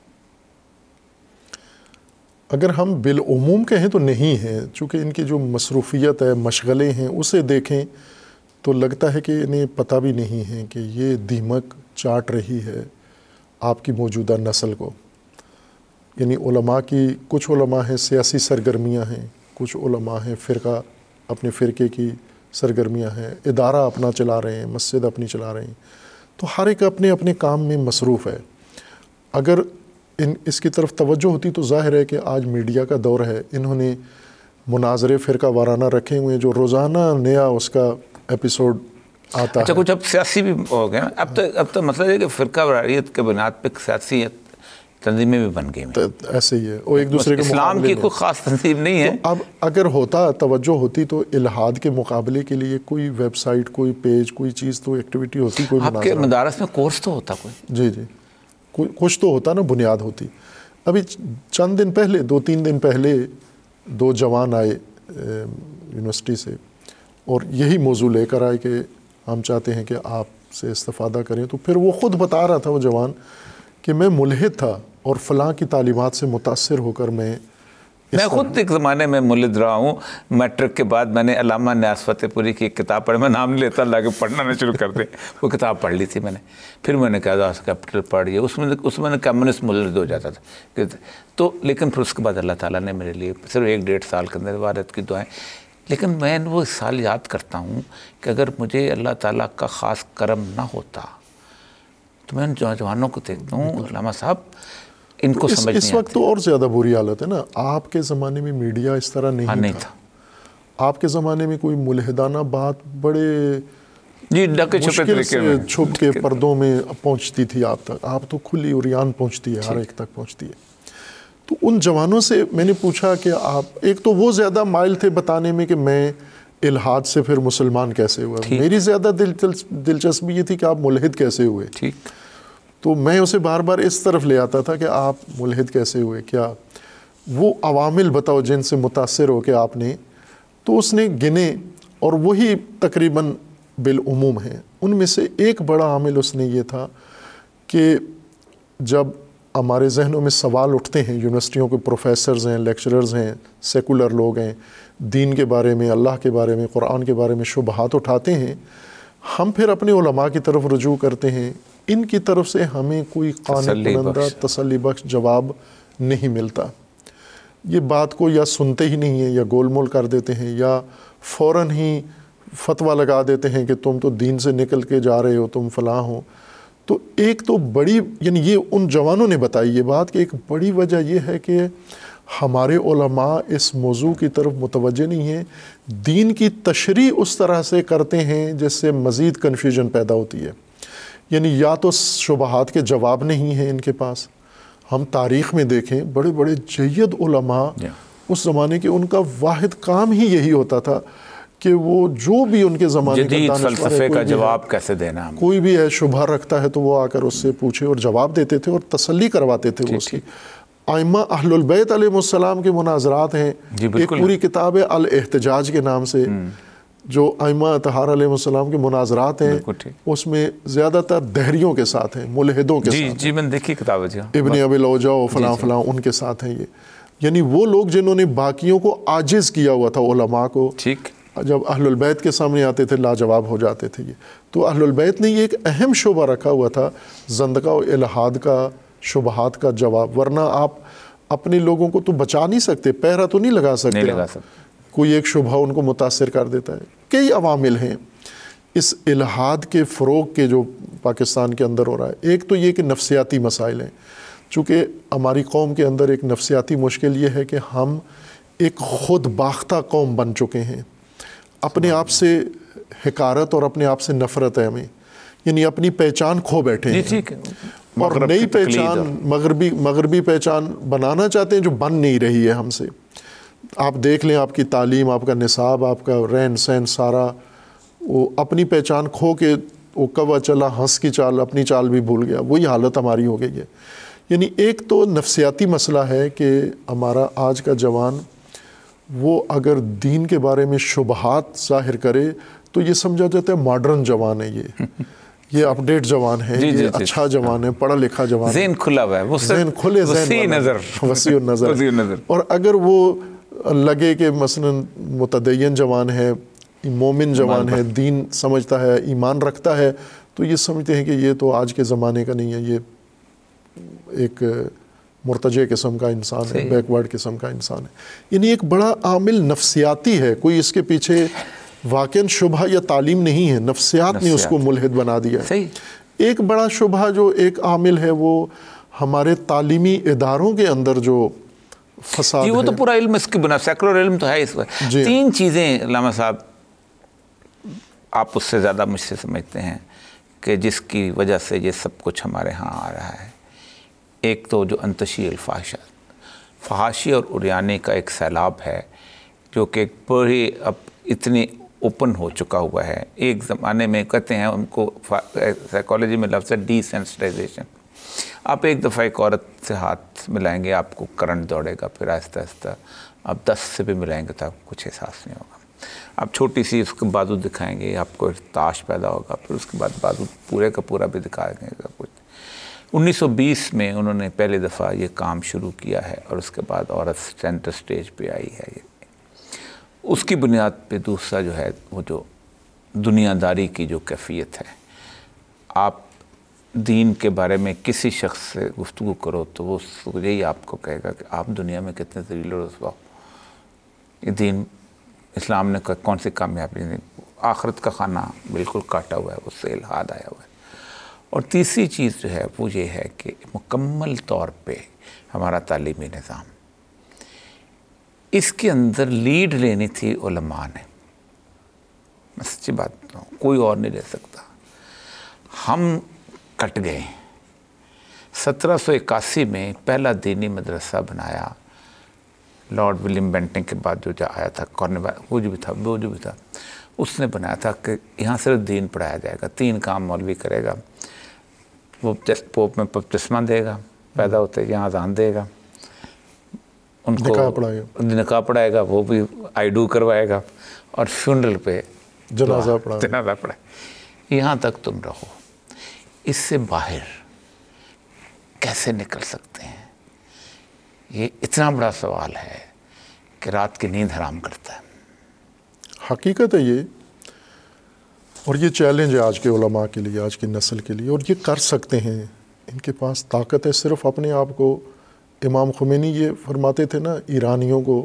अगर हम बिलूम कहें तो नहीं है चूँकि इनकी जो मसरूफियत है मशगलें हैं उसे देखें तो लगता है कि इन्हें पता भी नहीं है कि ये दीमक चाट रही है आपकी मौजूदा नस्ल को यानी उलमा की कुछ उलमा हैं सियासी सरगर्मियाँ हैं कुछ उलमा हैं फ़िरका अपने फ़िरके की सरगर्मियाँ हैं इदारा अपना चला रहे हैं मस्जिद अपनी चला रहे हैं तो हर एक अपने अपने काम में मसरूफ़ है अगर इन इसकी तरफ तवज्जो होती तो जाहिर है कि आज मीडिया का दौर है इन्होंने मुनाजरे फ़िरका वाराना रखे हुए हैं जो रोज़ाना नया उसका एपिसोड आता अच्छा है। कुछ अब सियासी भी हो गया अब तो अब तो मतलब है कि फ़िरका वारियत के बुनियाद पर सियासी तंजीमें भी बन गई तो ऐसे ही है वो एक दूसरे के इस्लाम की कोई ख़ास तंजीम नहीं है तो अब अगर होता तवज्जो होती तो इलाहाद के मुकाबले के लिए कोई वेबसाइट कोई पेज कोई चीज़ तो एक्टिविटी होती कोई आपके मदारस में कोर्स तो होता कोई जी जी कुछ तो होता ना बुनियाद होती अभी चंद दिन पहले दो तीन दिन पहले दो जवान आए यूनिवर्सिटी से और यही मौजू लेकर आए कि हम चाहते हैं कि आप से इस्तफ़ादा करें तो फिर वो ख़ुद बता रहा था वो जवान कि मैं मुलहिद था और फ़लाँ की तालीमत से मुतासर होकर मैं मैं खुद एक ज़माने में मुलिद रहा हूँ मैट्रिक के बाद मैंने अलामा न्यास फ़तेहपुरी की एक किताब पढ़ी मैं नाम लेता लाके पढ़ना ना शुरू कर दे *laughs* वो किताब पढ़ ली थी मैंने फिर मैंने था कैपिटल पढ़ी उसमें उसमें मैंने कम्युनिस्ट मुलिद हो जाता था तो लेकिन फिर उसके बाद अल्लाह ताला ने मेरे लिए सिर्फ एक डेढ़ साल के अंदर वारत की दुआएँ लेकिन मैं वो साल याद करता हूँ कि अगर मुझे अल्लाह ताला का ख़ास करम ना होता तो मैं उन नौजवानों को देखता हूँ अलामा साहब इनको इस, समझ इस वक्त तो और ज़्यादा बुरी हालत है ना आपके ज़माने में मीडिया इस तरह नहीं, हाँ, नहीं था।, था आपके ज़माने में कोई मुलहदाना बात बड़े जी डके छुपे छुप के पर्दों में पहुंचती थी आप तक आप तो खुली उरियान पहुंचती है हर एक तक पहुंचती है तो उन जवानों से मैंने पूछा कि आप एक तो वो ज़्यादा माइल थे बताने में कि मैं इलाहाद से फिर मुसलमान कैसे हुआ मेरी ज़्यादा दिलचस्पी ये थी कि आप मुलहिद कैसे हुए ठीक तो मैं उसे बार बार इस तरफ ले आता था कि आप मुलहद कैसे हुए क्या वो अवामिल बताओ जिनसे मुतासर हो के आपने तो उसने गिने और वही तकरीबन बिलूम हैं उनमें से एक बड़ा आमिल उसने ये था कि जब हमारे जहनों में सवाल उठते हैं यूनिवर्सिटियों के प्रोफेसर्स हैं लेक्चरर्स हैं सेकुलर लोग हैं दीन के बारे में अल्लाह के बारे में कुरान के बारे में शुबहत उठाते हैं हम फिर अपने उलमा की तरफ रुजू करते हैं इनकी तरफ से हमें कोई कानूनदा तसली बख्श जवाब नहीं मिलता ये बात को या सुनते ही नहीं है या गोलमोल कर देते हैं या फ़ौर ही फतवा लगा देते हैं कि तुम तो दीन से निकल के जा रहे हो तुम फलाँ हो तो एक तो बड़ी यानी ये उन जवानों ने बताई ये बात कि एक बड़ी वजह यह है कि हमारे इस मौजू की तरफ मुतवज नहीं हैं दीन की तशरी उस तरह से करते हैं जिससे मज़ीद कन्फ्यूजन पैदा होती है यानी या तो शुबहत के जवाब नहीं हैं इनके पास हम तारीख़ में देखें बड़े बड़े जैद उलमा उस ज़माने के उनका वाद काम ही यही होता था कि वो जो भी उनके ज़माने का फलसफे का जवाब कैसे देना कोई भी है शुभा रखता है तो वो आकर उससे पूछे और जवाब देते थे और तसल्ली करवाते थे वो उसकी आयमा अहलबैत आलम के मुनाजरात हैं एक पूरी किताब है अलहतजाज के नाम से हम्म। जो आयमा अतहार आलम के मुनाजरात हैं उसमें ज़्यादातर दहरियों के साथ हैं मुलहदों के जी, साथ जी मैंने देखी किताब हाँ। इबन अबिलौजा फ़लाँ फ़लाँ उनके साथ हैं ये यानी वो लोग जिन्होंने बाकियों को आजिज़ किया हुआ था ओलमा को ठीक जब अहलबैत के सामने आते थे लाजवाब हो जाते थे ये तो अहलबैत ने ये एक अहम शोबा रखा हुआ था जंदका और इलाहाद का शुबहत का जवाब वरना आप अपने लोगों को तो बचा नहीं सकते पहरा तो नहीं लगा सकते नहीं लगा सकते कोई एक शुभ उनको मुतासर कर देता है कई अवामिल हैं इस इलाहाद के फ़रोग के जो पाकिस्तान के अंदर हो रहा है एक तो ये कि नफसियाती मसाइल हैं चूँकि हमारी कौम के अंदर एक नफसियाती मुश्किल ये है कि हम एक खुद बाख्ता कौम बन चुके हैं अपने आप से हकारत और अपने आप से नफ़रत है हमें यानी अपनी पहचान खो बैठे हैं ठीक है और नई पहचान मगरबी मगरबी पहचान बनाना चाहते हैं जो बन नहीं रही है हमसे आप देख लें आपकी तालीम आपका निसाब आपका रहन सहन सारा वो अपनी पहचान खो के वो कवा चला हंस की चाल अपनी चाल भी भूल गया वही हालत हमारी हो गई है यानी एक तो नफसियाती मसला है कि हमारा आज का जवान वो अगर दीन के बारे में शुबहत ज़ाहिर करे तो ये समझा जाता है मॉडर्न जवान है ये *laughs* ये अपडेट जवान है जी, ये जी, अच्छा जी, जवान है पढ़ा लिखा जवान जेन खुला हुआ है वो जेन खुले वसी नजर वसी नजर नजर और अगर वो लगे कि मसलन मुतदैन जवान है मोमिन जवान है दीन समझता है ईमान रखता है तो ये समझते हैं कि ये तो आज के ज़माने का नहीं है ये एक मुर्तज किस्म का इंसान है बैकवर्ड किस्म का इंसान है यानी एक बड़ा आमिल नफसियाती है कोई इसके पीछे वाक़ शुभ या तालीम नहीं है नफ्सियात ने उसको मुलहद बना दिया सही एक बड़ा शुभा जो एक आमिल है वो हमारे तालीमी इदारों के अंदर जो फसाद वो तो पूरा इल्म इसके बिना सेकुलर इल्म तो है इस तीन चीज़ें लामा साहब आप उससे ज़्यादा मुझसे समझते हैं कि जिसकी वजह से ये सब कुछ हमारे यहाँ आ रहा है एक तो जो अंतशी अलफाशा फहाशी और उरियाने का एक सैलाब है जो कि पूरी अब इतनी ओपन हो चुका हुआ है एक ज़माने में कहते हैं उनको साइकोलॉजी में लफ्ज़ है डिसेंसिटाइजेशन आप एक दफ़ा एक औरत से हाथ मिलाएंगे आपको करंट दौड़ेगा फिर आहिस्ता आहिस्ता आप दस से भी मिलाएंगे तो आपको कुछ एहसास नहीं होगा आप छोटी सी उसके बाजू दिखाएंगे आपको ताश पैदा होगा फिर उसके बाद बाजू पूरे का पूरा भी दिखाएंगे सब कुछ 1920 में उन्होंने पहली दफ़ा ये काम शुरू किया है और उसके बाद औरत सेंटर स्टेज पे आई है ये उसकी बुनियाद पे दूसरा जो है वो जो दुनियादारी की जो कैफियत है आप दीन के बारे में किसी शख्स से गुफ्तु करो तो वो यही आपको कहेगा कि आप दुनिया में कितने जलील रसवा ये दीन इस्लाम ने कौन सी कामयाबी नहीं आखरत का खाना बिल्कुल काटा हुआ है उससे इलाहाद आया हुआ है और तीसरी चीज़ जो है वो ये है कि मुकम्मल तौर पे हमारा तालीमी निज़ाम इसके अंदर लीड लेनी थी उलमा ने मैं सच्ची बात तो कोई और नहीं ले सकता हम कट गए सत्रह इक्यासी में पहला दीनी मदरसा बनाया लॉर्ड विलियम बेंटिंग के बाद जो आया था कौन वो जो भी था वो जो भी था उसने बनाया था कि यहाँ सिर्फ दीन पढ़ाया जाएगा तीन काम मौलवी करेगा वो पोप में पप चश्मा देगा पैदा होते यहाँ आजान देगा उनको निकाह पढ़ाएगा वो भी आई डू करवाएगा और फ्यूनरल पे जनाजा पढ़ा जनाजा पढ़ाए यहाँ तक तुम रहो इससे बाहर कैसे निकल सकते हैं ये इतना बड़ा सवाल है कि रात की नींद हराम करता है हकीकत है ये और ये चैलेंज है आज के उलमा के लिए आज की नस्ल के लिए और ये कर सकते हैं इनके पास ताकत है सिर्फ अपने आप को इमाम खुमैनी ये फरमाते थे ना ईरानियों को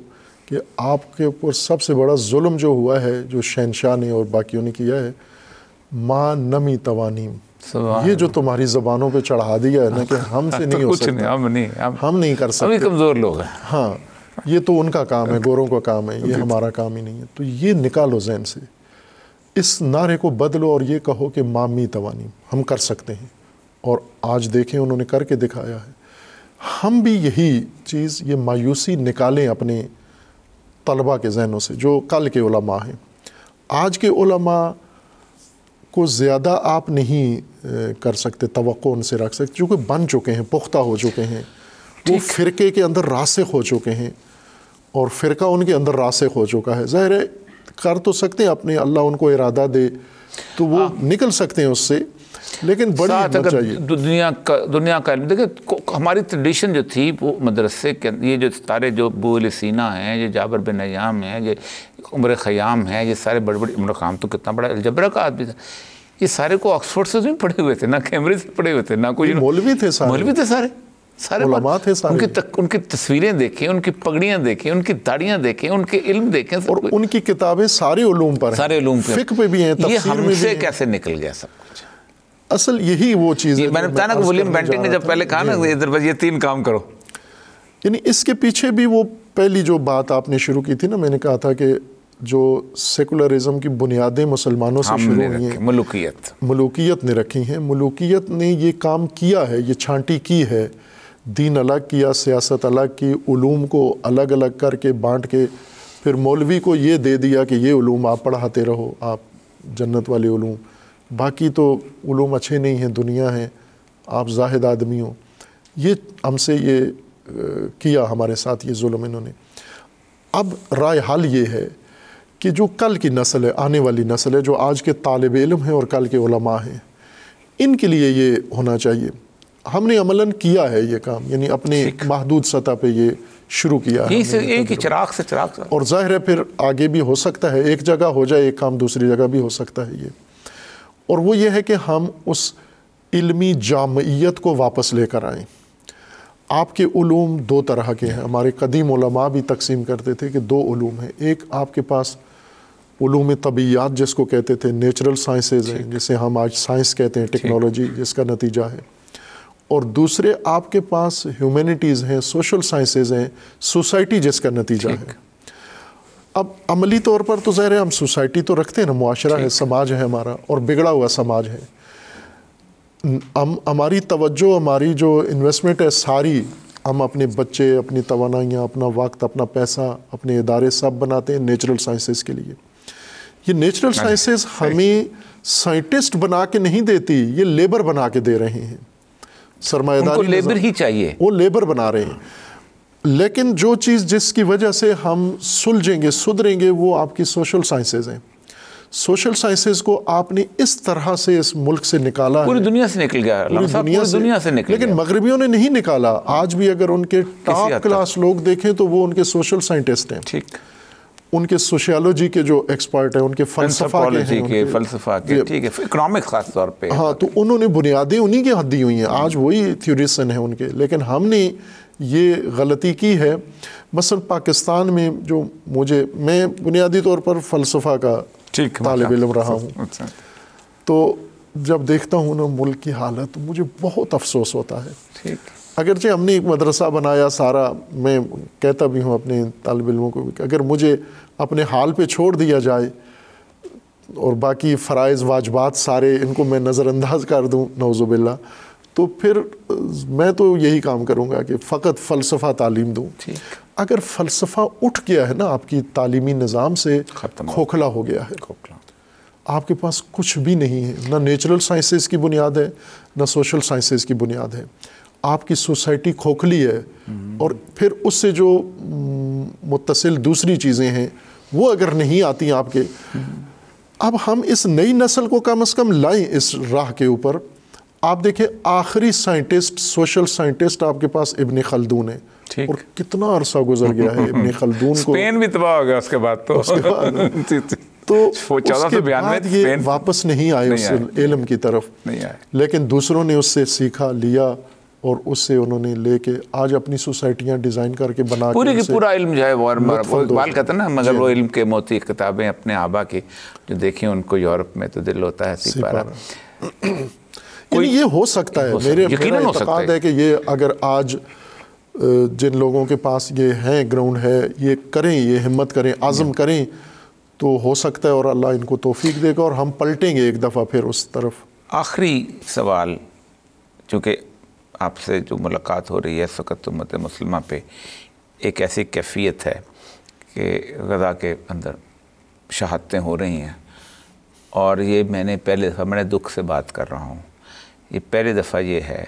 कि आपके ऊपर सबसे बड़ा जुल्म जो हुआ है जो शहनशाह ने और बाकियों ने किया है माँ नमी तवानीम ये जो तुम्हारी जबानों पे चढ़ा दिया है ना कि हमसे *laughs* नहीं हो सकता नहीं, हम नहीं हम, हम नहीं कर सकते कमज़ोर लोग हैं हाँ ये तो उनका काम है *laughs* गोरों का काम है ये हमारा काम ही नहीं है तो ये निकालो जहन से इस नारे को बदलो और ये कहो कि मामी तवानी हम कर सकते हैं और आज देखें उन्होंने करके दिखाया है हम भी यही चीज़ ये मायूसी निकालें अपने तलबा के जहनों से जो कल के उलमा हैं आज के उलमा को ज़्यादा आप नहीं कर सकते तो उनसे रख सकते चूँकि बन चुके हैं पुख्ता हो चुके हैं वो फ़िरके के अंदर रास्क हो चुके हैं और फ़िरका उनके अंदर रासक हो चुका है ज़ाहिर कर तो सकते हैं अपने अल्लाह उनको इरादा दे तो वो हाँ। निकल सकते हैं उससे लेकिन बड़ी चाहिए दुनिया का दुनिया का देखिए हमारी ट्रेडिशन जो थी वो मदरसे के ये जो तारे जो बोल सीना हैं ये जाबर बिन अयाम हैं ये उम्र ख़याम हैं ये सारे बड़े बड़े उम्र खाम तो कितना बड़ा अलजबरा का आदमी था ये सारे को ऑक्सफोर्ड से भी तो पढ़े हुए थे ना कैम्ब्रिज से पढ़े हुए थे ना कोई मौलवी थे सारे मौलवी थे सारे सारे थे सारे उनकी तक, उनकी तस्वीरें देखें उनकी पगड़ियां देखें उनकी दाढ़ियां देखें उनके इल्म देखें और उनकी किताबें सारे उलूम पर सारे उलूम पर फिक पे भी हैं ये हमसे कैसे निकल गया सब कुछ असल यही वो चीज़ है मैंने बताया ना विलियम बेंटिंग ने जब पहले कहा ना इधर बस ये तीन काम करो यानी इसके पीछे भी वो पहली जो बात आपने शुरू की थी ना मैंने कहा था कि जो सेकुलरिज्म की बुनियादें मुसलमानों से शुरू हुई हैं मलुकियत मलुकियत ने रखी हैं मलुकियत ने ये काम किया है ये छांटी की है दीन अलग किया सियासत अलग की उलूम को अलग अलग करके बांट के फिर मौलवी को ये दे दिया कि ये उलूम आप पढ़ाते रहो आप जन्नत वाले उलूम बाकी तो ूम अच्छे नहीं हैं दुनिया हैं आप जाहिद आदमी हो ये हमसे ये किया हमारे साथ ये जुल्म इन्होंने अब राय हाल ये है कि जो कल की नस्ल है आने वाली नस्ल है जो आज के तालब इलम हैं और कल के उलमा हैं इनके लिए ये होना चाहिए हमने अमलन किया है ये काम यानी अपने महदूद सतह पे ये शुरू किया है एक ही चिराग से चिराग और जाहिर है फिर आगे भी हो सकता है एक जगह हो जाए एक काम दूसरी जगह भी हो सकता है ये और वो ये है कि हम उस इल्मी जामयत को वापस लेकर आएँ आपके ूम दो तरह के हैं हमारे कदीम भी तकसीम करते थे कि दो ूम हैं एक आपके पास ूम तबीयात जिसको कहते थे नेचुरल साइंसेज हैं जिसे हम आज साइंस कहते हैं टेक्नोलॉजी जिसका नतीजा है और दूसरे आपके पास ह्यूमैनिटीज़ हैं सोशल साइंसेज हैं सोसाइटी जिसका नतीजा है अब अमली तौर पर तो ज़ाहिर हम सोसाइटी तो रखते हैं ना मुआरा है समाज है हमारा और बिगड़ा हुआ समाज है हम हमारी तवज्जो हमारी जो इन्वेस्टमेंट है सारी हम अपने बच्चे अपनी तोानाइयाँ अपना वक्त अपना पैसा अपने इदारे सब बनाते हैं नेचुरल साइंसेस के लिए ये नेचुरल साइंसेस हाँ हमें साइंटिस्ट बना के नहीं देती ये लेबर बना के दे रहे हैं सरमादारी लेबर ही चाहिए वो लेबर बना रहे हैं लेकिन जो चीज़ जिसकी वजह से हम सुलझेंगे सुधरेंगे वो आपकी सोशल साइंसेज हैं सोशल साइंसेज को आपने इस तरह से इस मुल्क से निकाला पूरी दुनिया से निकल गया पूरी दुनिया, से, दुनिया से निकल लेकिन मगरबियों ने नहीं निकाला आज भी अगर उनके टॉप क्लास लोग देखें तो वो उनके सोशल साइंटिस्ट हैं ठीक उनके सोशियोलॉजी के जो एक्सपर्ट हैं उनके फलसफा के हैं के फलसफा के ठीक है इकोनॉमिक खास तौर पे हाँ तो उन्होंने बुनियादी उन्हीं के हद दी हुई हैं आज वही थ्योरिसन है उनके लेकिन हमने ये गलती की है मसल पाकिस्तान में जो मुझे मैं बुनियादी तौर पर फ़लसफ़ा का तालब इलम रहा हूँ अच्छा। तो जब देखता हूँ ना मुल्क की हालत मुझे बहुत अफसोस होता है अगरचे हमने एक मदरसा बनाया सारा मैं कहता भी हूँ अपने तालब इलमों को भी अगर मुझे अपने हाल पे छोड़ दिया जाए और बाकी फ़रज़ वाजबात सारे इनको मैं नज़रअंदाज कर दूँ नवजुबिल्ला तो फिर मैं तो यही काम करूँगा कि फ़कत फ़लसफ़ा तालीम दूँ अगर फ़लसफ़ा उठ गया है ना आपकी तालीमी निज़ाम से खोखला हो गया है खोखला आपके पास कुछ भी नहीं है ना नेचुरल साइंसेस की बुनियाद है ना सोशल साइंसेस की बुनियाद है आपकी सोसाइटी खोखली है हम्म। और फिर उससे जो मुतसिल दूसरी चीज़ें हैं वो अगर नहीं आती आपके हम्म। अब हम इस नई नस्ल को कम अज़ कम लाएं इस राह के ऊपर आप देखें आखिरी साइंटिस्ट सोशल साइंटिस्ट आपके पास इबन खलदून है और कितना अरसा गुजर गया है इबन खलदून को स्पेन भी तबाह हो गया उसके बाद तो उसके बाद *laughs* तो उसके बाद ये वापस नहीं आए उस इलम की तरफ लेकिन दूसरों ने उससे सीखा लिया और उससे उन्होंने लेके आज अपनी सोसाइटियां डिज़ाइन करके बना पूरी की पूरा इल्म जो है वो इकबाल कहते ना मगर वो इल्म के मोती किताबें अपने आबा की जो देखी उनको यूरोप में तो दिल होता है सिपारा *clears throat* कोई ये हो सकता है मेरे यकीनन है कि ये अगर आज जिन लोगों के पास ये है ग्राउंड है ये करें ये हिम्मत करें आज़म हम्म। करें तो हो सकता है और अल्लाह इनको तोफ़ी देगा और हम पलटेंगे एक दफ़ा फिर उस तरफ आखिरी सवाल चूँकि आपसे जो मुलाकात हो रही है इस वक्त उम्मत मुसलमा पे एक ऐसी कैफियत है कि गज़ा के अंदर शहादतें हो रही हैं और ये मैंने पहले मैंने दुख से बात कर रहा हूँ ये पहली दफ़ा ये है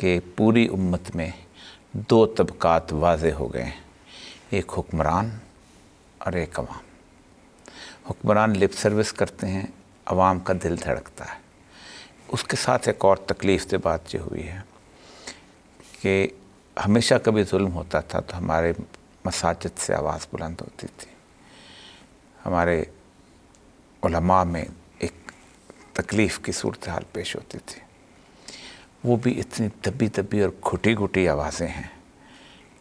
कि पूरी उम्मत में दो तबक़ात वाज हो गए एक हुक्मरान और एक अवाम हुक्मरान लिप सर्विस करते हैं अवाम का दिल धड़कता है उसके साथ एक और तकलीफ़ से बात यह हुई है कि हमेशा कभी जुल्म होता था तो हमारे मसाजिद से आवाज़ बुलंद होती थी हमारे में एक तकलीफ़ की सूरत हाल पेश होती थी वो भी इतनी दबी दबी और घुटी घुटी आवाज़ें हैं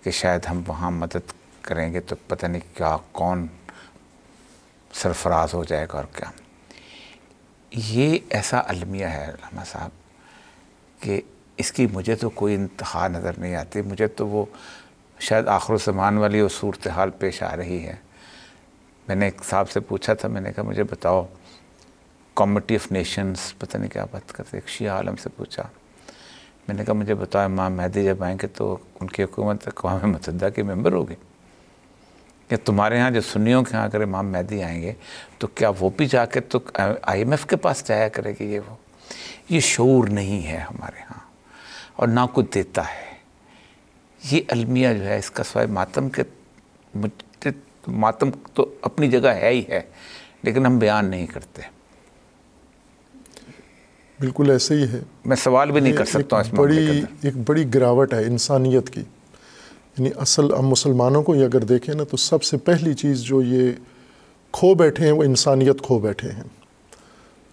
कि शायद हम वहाँ मदद करेंगे तो पता नहीं क्या कौन सरफराज हो जाएगा और क्या ये ऐसा अलमिया है लामा साहब कि इसकी मुझे तो कोई इंतहा नज़र नहीं आती मुझे तो वो शायद आखिर समान वाली वो सूरत हाल पेश आ रही है मैंने एक साहब से पूछा था मैंने कहा मुझे बताओ कॉमिटी ऑफ नेशंस पता नहीं क्या बात करते एक शिया आलम से पूछा मैंने कहा मुझे बताओ माँ मेहदी जब आएंगे तो उनकी हुकूमत अकवा मतदा के मेम्बर होगी या तुम्हारे यहाँ जो सुनियों के यहाँ अगर इमाम मेहदी आएंगे तो क्या वो भी जाके तो आईएमएफ के पास जाया करेगी ये वो ये शूर नहीं है हमारे यहाँ और ना कुछ देता है ये अलमिया जो है इसका सवाए मातम के मुझे मातम तो अपनी जगह है ही है लेकिन हम बयान नहीं करते बिल्कुल ऐसे ही है मैं सवाल भी नहीं कर सकता एक बड़ी एक बड़ी गिरावट है इंसानियत की यानी असल हम मुसलमानों को ये अगर देखें ना तो सबसे पहली चीज़ जो ये खो बैठे हैं वो इंसानियत खो बैठे हैं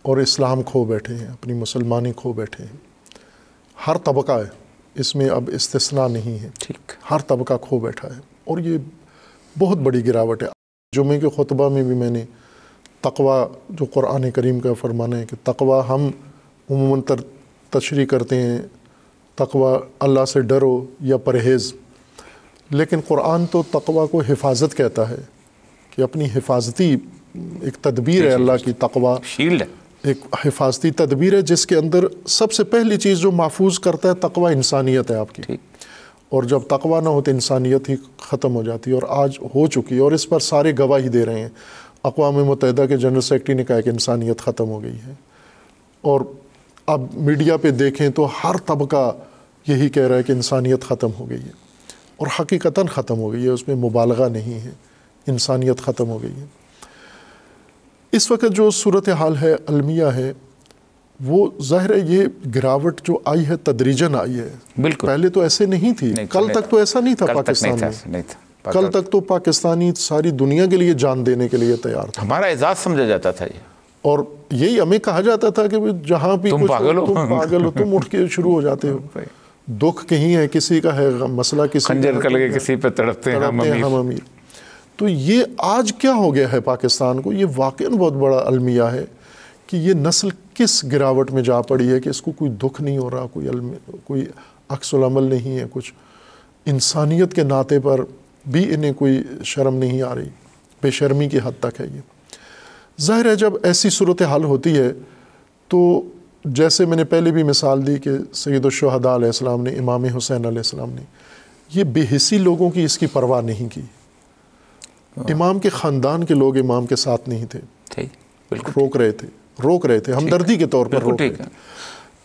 और इस्लाम खो बैठे हैं अपनी मुसलमानी खो बैठे हैं हर तबका है इसमें अब इस्तना नहीं है ठीक हर तबका खो बैठा है और ये बहुत बड़ी गिरावट है जुमे के खुतबा में भी मैंने तकवा जो कुरान करीम का फरमाना है कि तकवा हम उमूमा तर तशरी करते हैं तकवा अल्लाह से डरो या परहेज़ लेकिन कुरान तो तकवा को हिफाजत कहता है कि अपनी हिफाजती एक तदबीर है अल्लाह की तकवा शील्ड है एक हिफाजती तदबीर है जिसके अंदर सबसे पहली चीज़ जो महफूज करता है तकवा इंसानियत है आपकी और जब तकवा ना हो तो इंसानियत ही ख़त्म हो जाती है और आज हो चुकी है और इस पर सारे गवाही दे रहे हैं अकवा मुतहदा के जनरल सेक्रटरी ने कहा कि इंसानियत ख़त्म हो गई है और अब मीडिया पे देखें तो हर तबका यही कह रहा है कि इंसानियत ख़त्म हो गई है और हकीकता ख़त्म हो गई है उसमें मुबालगा नहीं है इंसानियत ख़त्म हो गई है इस वक्त जो सूरत हाल है अलमिया है वो ज़ाहिर है ये गिरावट जो आई है तदरीजन आई है बिल्कुल पहले तो ऐसे नहीं थी नहीं कल तक तो ऐसा नहीं था पाकिस्तान में कल तक तो पाकिस्तानी सारी दुनिया के लिए जान देने के लिए तैयार था हमारा एजाज समझा जाता था ये और यही हमें कहा जाता था कि जहाँ भी तुम पागल हो तुम पागल हो तुम उठ के शुरू हो जाते हो दुख कहीं है किसी का है मसला किसी का किसी पे तड़पते हैं हम अमीर।, तो ये आज क्या हो गया है पाकिस्तान को ये वाकई बहुत बड़ा अलमिया है कि ये नस्ल किस गिरावट में जा पड़ी है कि इसको कोई दुख नहीं हो रहा कोई कोई अक्सलमल नहीं है कुछ इंसानियत के नाते पर भी इन्हें कोई शर्म नहीं आ रही बेशर्मी की हद तक है ये ज़ाहिर है जब ऐसी सूरत हाल होती है तो जैसे मैंने पहले भी मिसाल दी कि सैद शहदाम ने इमाम हुसैन आलाम ने ये बेहसी लोगों की इसकी परवाह नहीं की हाँ। इमाम के ख़ानदान के लोग इमाम के साथ नहीं थे रोक रहे थे रोक रहे थे हमदर्दी के तौर पर रोक रहे थे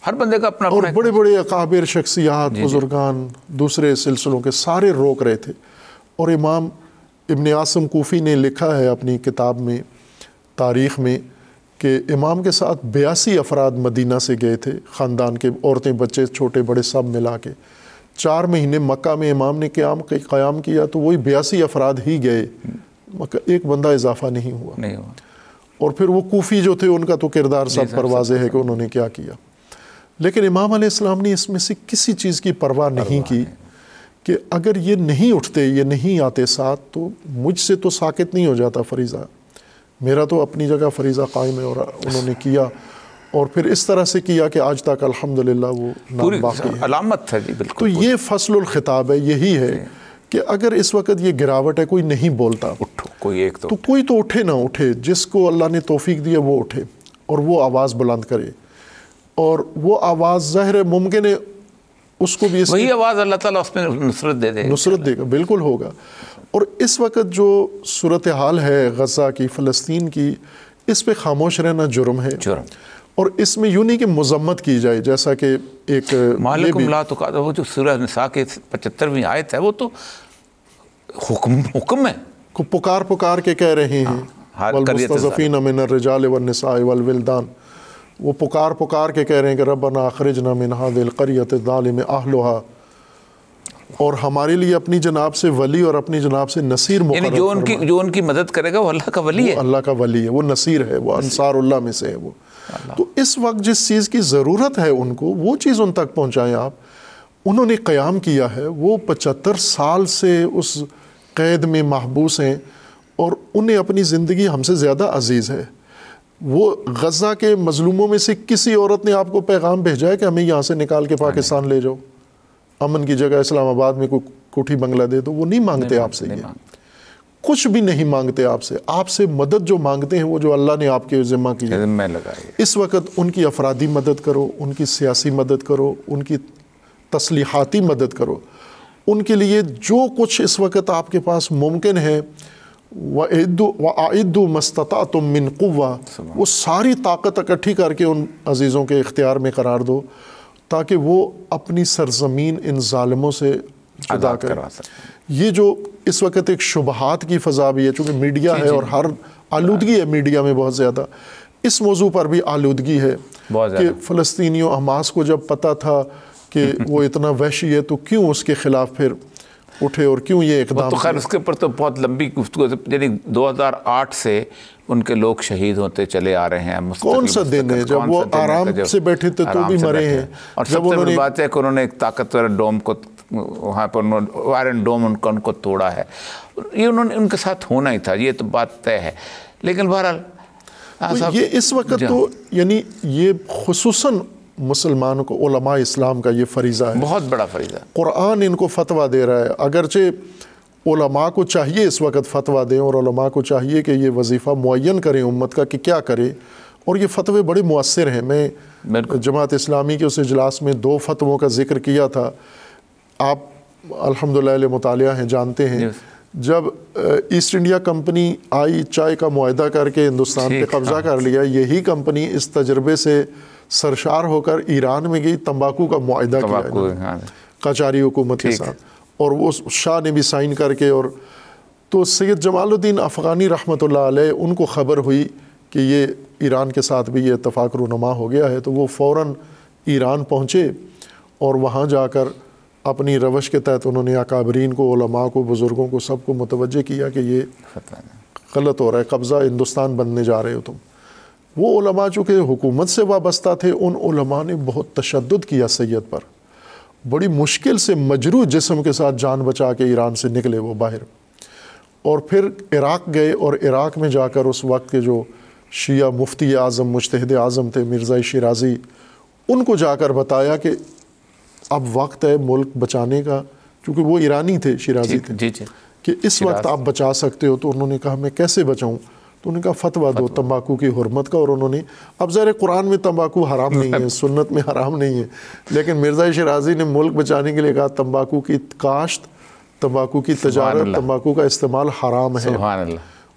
हर बंदे का अपना और बड़े बड़े अकाबिर शख्सियात बुजुर्गान दूसरे सिलसिलों के सारे रोक रहे थे और इमाम इबन आसम कोफ़ी ने लिखा है अपनी किताब में तारीख़ में कि इमाम के साथ बयासी अफराद मदीना से गए थे ख़ानदान के औरतें बच्चे छोटे बड़े सब मिला के चार महीने मक्का में इमाम ने क्याम क़्याम किया तो वही बयासी अफराद ही गए एक बंदा इजाफा नहीं हुआ नहीं हुआ और फिर वो कोफ़ी जो थे उनका तो किरदार सब पर वाज है कि उन्होंने क्या किया लेकिन इमाम आलाम ने इसमें से किसी चीज़ की परवाह नहीं की कि अगर ये नहीं उठते ये नहीं आते साथ तो मुझसे तो साकित नहीं हो जाता फरीज़ा मेरा तो अपनी जगह फरीज़ा कायम है और उन्होंने किया और फिर इस तरह से किया कि आज तक अलहमदिल्ला वो नाम बाकी अलामत था जी बिल्कुल तो ये फसलुल खिताब है यही है कि अगर इस वक्त ये गिरावट है कोई नहीं बोलता उठो कोई एक तो, तो कोई तो उठे ना उठे जिसको अल्लाह ने तोफ़ी दिया वो उठे और वो आवाज़ बुलंद करे और वो आवाज़ ज़ाहिर है मुमकिन है उसको भी वही आवाज़ अल्लाह ताला उसमें नुसरत दे देगा नुसरत देगा बिल्कुल होगा और इस वक्त जो सूरत हाल है गज़ा की फ़लस्तीन की इस पर खामोश रहना जुर्म है जुर्म और इसमें यूँ नहीं कि मजम्मत की जाए जैसा कि एक मालिकुमला तो का वो जो सूरह नसा के पचहत्तरवीं आयत है वो तो हुक्म हुक्म है को पुकार पुकार के कह रहे हैं हाँ, मिन वो पुकार पुकार के कह रहे हैं कि रबना आखरज ना मिन हादिल करयत दालिम आहलोहा और हमारे लिए अपनी जनाब से वली और अपनी जनाब से नसीर यानी जो उनकी जो उनकी मदद करेगा वो अल्लाह का वली है अल्लाह का वली है वो नसीर है वो अनसार में से है वो तो इस वक्त जिस चीज़ की ज़रूरत है उनको वो चीज़ उन तक पहुँचाएँ आप उन्होंने क़याम किया है वो पचहत्तर साल से उस कैद में महबूस हैं और उन्हें अपनी ज़िंदगी हमसे ज़्यादा अजीज़ है वो गज़ा के मजलूमों में से किसी औरत ने आपको पैगाम भेजा है कि हमें यहाँ से निकाल के हाँ पाकिस्तान ले जाओ अमन की जगह इस्लामाबाद में कोई कोठी बंगला दे दो तो वो नहीं मांगते आपसे ये कुछ भी नहीं मांगते आपसे आपसे मदद जो मांगते हैं वो जो अल्लाह ने आपके ज़िम्मा की लगाई इस वक्त उनकी अफराधी मदद करो उनकी सियासी मदद करो उनकी तसलीहती मदद करो उनके लिए जो कुछ इस वक्त आपके पास मुमकिन है वद व मस्तता तुम मिनकुवा वो सारी ताकत इकट्ठी करके उन अजीज़ों के इख्तियार में करार दो ताकि वो अपनी सरजमीन इन ालमों से अदा करें ये जो इस वक्त एक शुबहत की फ़जा भी है चूँकि मीडिया है और हर आलूदगी है मीडिया में बहुत ज़्यादा इस मौजू पर भी आलूदगी है कि फ़लस्तियों हमास को जब पता था कि वो *laughs* इतना वहशी है तो क्यों उसके ख़िलाफ़ फिर उठे और क्यों ये तो इकदाम तो खैर उसके ऊपर तो बहुत लंबी गुफ्तु यानी 2008 से उनके लोग शहीद होते चले आ रहे हैं कौन सा दिन है जब वो आराम से बैठे थे तो भी मरे हैं और सबसे बड़ी बात है कि उन्होंने एक ताकतवर डोम को वहाँ पर उन्होंने आयरन डोम उनका उनको तोड़ा है ये उन्होंने उनके साथ होना ही था ये तो बात तय है लेकिन बहरहाल तो ये इस वक्त तो हाँ। यानी ये खसूस मुसलमानों को उलमा इस्लाम का ये फरीज़ा है बहुत बड़ा फरीज़ा कुरान इनको फतवा दे रहा है अगरचे उलमा को चाहिए इस वक्त फतवा दें और ओलमा को चाहिए कि ये वजीफ़ा मुन करें उम्मत का कि क्या करें और ये फतवे बड़े मुसर हैं मैं जमात इस्लामी के उस इजलास में दो फतवों का जिक्र किया था आप अलहमदिल्ला मताल हैं जानते हैं जब ईस्ट इंडिया कंपनी आई चाय का माहा करके हिंदुस्तान पर कब्ज़ा हाँ। कर लिया यही कंपनी इस तजर्बे से सरशार होकर ईरान में गई तम्बाकू का माहा किया हाँ। कचारी हुकूमत के साथ और वो शाह ने भी साइन करके और तो सैयद जमालुद्दीन अफ़गानी रहमत उनको ख़बर हुई कि ये ईरान के साथ भी ये इतफ़ाक़ रूनमा हो गया है तो वो फ़ौर ईरान पहुँचे और वहाँ जाकर अपनी रवश के तहत उन्होंने अकाबरीन को को बुज़ुर्गों को सबको मतवज किया कि ये गलत हो रहा है कब्ज़ा हिंदुस्तान बनने जा रहे हो तुम वो चूँकि हुकूमत से वाबस्ता थे उन ने बहुत तशद किया सैद पर बड़ी मुश्किल से मजरू जिसम के साथ जान बचा के ईरान से निकले वो बाहर और फिर इराक़ गए और इराक़ में जाकर उस वक्त के जो शिया मुफ्ती आज़म मुश्तद आज़म थे मिर्ज़ा शराजी उनको जाकर बताया कि अब वक्त है मुल्क बचाने का क्योंकि वो ईरानी थे शराजी थे जी जी कि इस वक्त आप बचा सकते हो तो उन्होंने कहा मैं कैसे बचाऊँ तो उन्होंने कहा फतवा दो तंबाकू की हरमत का और उन्होंने अब ज़र कुरान में तंबाकू हराम नहीं है *laughs* सुन्नत में हराम नहीं है लेकिन मिर्ज़ा शराजी ने मुल्क बचाने के लिए कहा तंबाकू की काश्त तंबाकू की तजारत तंबाकू का इस्तेमाल हराम है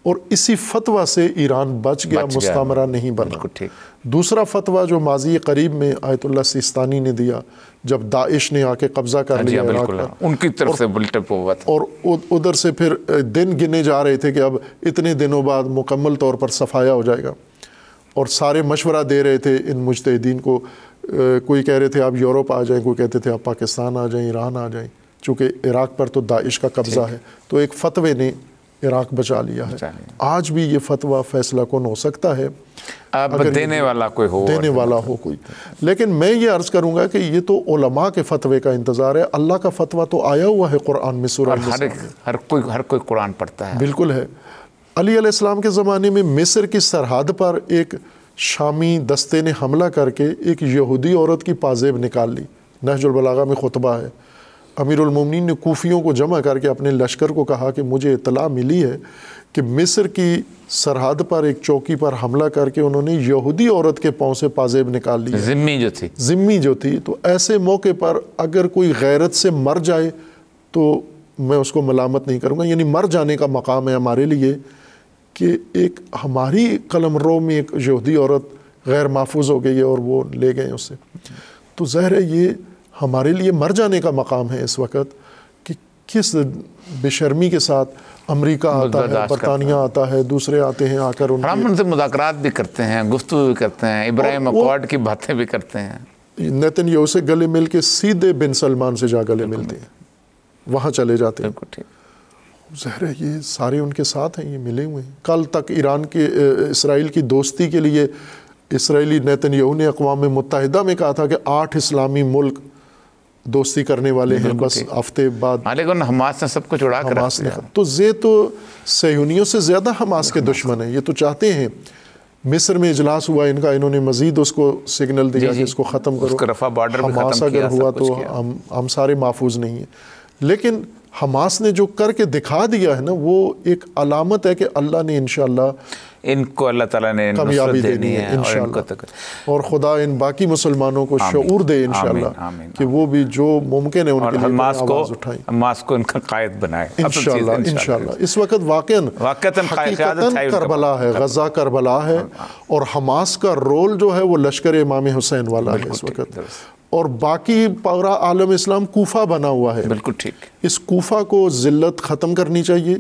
और इसी फतवा से ईरान बच गया मुस्तमरा नहीं बना ठीक दूसरा फतवा जो माजी करीब में आयतुल्ला सिस्तानी ने दिया जब दाइश ने आके कब्जा कर हाँ लिया हाँ, हाँ। उनकी तरफ से हुआ था और उधर से फिर दिन गिने जा रहे थे कि अब इतने दिनों बाद मुकम्मल तौर पर सफाया हो जाएगा और सारे मशवरा दे रहे थे इन मुजतदीन को कोई कह रहे थे आप यूरोप आ जाएं कोई कहते थे आप पाकिस्तान आ जाएं ईरान आ जाएं चूँकि इराक़ पर तो दाइश का कब्ज़ा है तो एक फतवे ने इराक बचा लिया है आज भी ये फतवा फैसला कौन हो सकता है अब अगर देने वाला कोई हो देने वाला हो कोई तो। लेकिन मैं ये अर्ज़ करूंगा कि ये तो ओलमा के फतवे का इंतज़ार है अल्लाह का फतवा तो आया हुआ है कुरान में सूरह हर, हर कोई हर कोई कुरान पढ़ता है बिल्कुल है अली अलैहिस्सलाम के ज़माने में मिस्र की सरहद पर एक शामी दस्ते ने हमला करके एक यहूदी औरत की पाजेब निकाल ली नहजुलबलागा में खुतबा है अमीरमिन ने कोफियों को जमा करके अपने लश्कर को कहा कि मुझे इतला मिली है कि मिस्र की सरहद पर एक चौकी पर हमला करके उन्होंने यहूदी औरत के पाँव से पाजेब निकाल ली जिम्मी जो थी जिम्मी जो थी तो ऐसे मौके पर अगर कोई गैरत से मर जाए तो मैं उसको मलामत नहीं करूँगा यानी मर जाने का मकाम है हमारे लिए कि एक हमारी कलम रो में एक यहूदी औरत गैर महफूज हो गई है और वो ले गए उससे तो ज़हर है ये हमारे लिए मर जाने का मकाम है इस वक्त कि किस बेशर्मी के साथ अमेरिका आता है बरतानिया आता है दूसरे आते हैं आकर उनसे मुजाकर भी करते हैं गुफ्तु भी करते हैं इब्राहिम अकॉर्ड की बातें भी करते हैं नितिन यो से गले मिल के सीधे बिन सलमान से जा गले मिलते हैं वहाँ चले जाते हैं जहर ये सारे उनके साथ हैं ये मिले हुए हैं कल तक ईरान के इसराइल की दोस्ती के लिए इसराइली नितिन यहू ने अकवा मुतहदा में कहा था कि आठ इस्लामी मुल्क दोस्ती करने वाले हैं बस हफ्ते बाद हाँ, लेकिन हमास ने सब कुछ उड़ा कर हमास ने तो जे तो सहयोनियों से ज़्यादा हमास के दुश्मन है ये तो चाहते हैं मिस्र में इजलास हुआ इनका इन्होंने मजीद उसको सिग्नल दिया कि इसको ख़त्म करो रफा बॉर्डर हमास अगर हुआ तो हम हम सारे महफूज नहीं हैं लेकिन हमास ने जो करके दिखा दिया है ना वो एक अलामत है कि अल्लाह ने इनशाला इनको अल्लाह ताला ने कामयाबी देनी है इंशाल्लाह और, खुदा इन बाकी मुसलमानों को शूर दे इनशाला कि वो भी जो मुमकिन है उनके लिए आवाज़ को इनका कायद बनाए तो इंशाल्लाह इंशाल्लाह इस वक्त वाकन करबला है गजा करबला है और हमास का रोल जो है वो लश्कर इमाम हुसैन वाला है इस वक्त और बाकी पूरा आलम इस्लाम कोफा बना हुआ है बिल्कुल ठीक इस कोफा को ज़िल्लत ख़त्म करनी चाहिए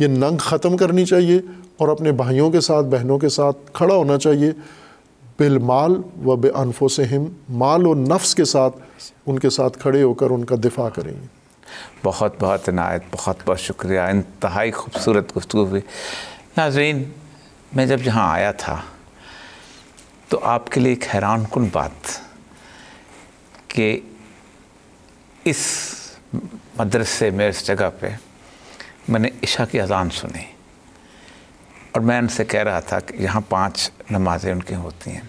ये नंग ख़त्म करनी चाहिए और अपने भाइयों के साथ बहनों के साथ खड़ा होना चाहिए बिलमाल व बेअनफोसहम माल और नफ्स के साथ उनके साथ खड़े होकर उनका दिफा करेंगे बहुत बहुत इनायत बहुत बहुत शुक्रिया इंतहाई खूबसूरत गुफ्तु हुई नाजरीन मैं जब यहाँ आया था तो आपके लिए एक हैरान कन बात कि इस मदरसे में इस जगह पे मैंने इशा की अजान सुनी और मैं उनसे कह रहा था कि यहाँ पांच नमाज़ें उनकी होती हैं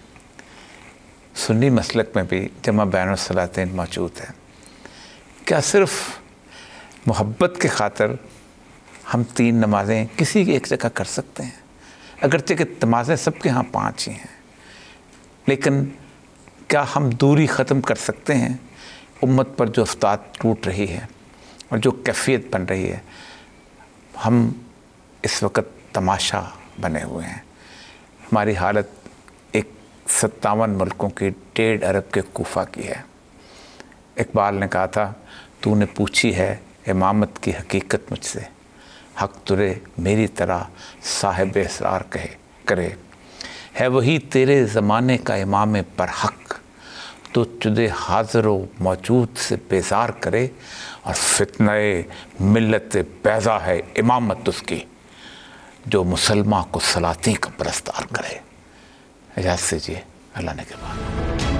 सुन्नी मसलक में भी जमा बैन सलातिन मौजूद है क्या सिर्फ मोहब्बत के खातर हम तीन नमाज़ें किसी की एक जगह कर सकते हैं अगरचे कि नमाज़ें सबके यहाँ पाँच ही हैं लेकिन क्या हम दूरी ख़त्म कर सकते हैं उम्मत पर जो उस्ताद टूट रही है और जो कैफियत बन रही है हम इस वक्त तमाशा बने हुए हैं हमारी हालत एक सत्तावन मुल्कों की डेढ़ अरब के कोफा की है इकबाल ने कहा था तूने पूछी है इमामत की हकीकत मुझसे हक तुरे मेरी तरह साहिब इसार कहे करे है वही तेरे ज़माने का इमाम पर हक तो चुदे हाजिर व मौजूद से बेजार करे और फितन मिलत पैदा है इमामत उसकी जो मुसलमान को सलाती का प्रस्तार करे इजाज़त दीजिए अल्लाह ने के बाद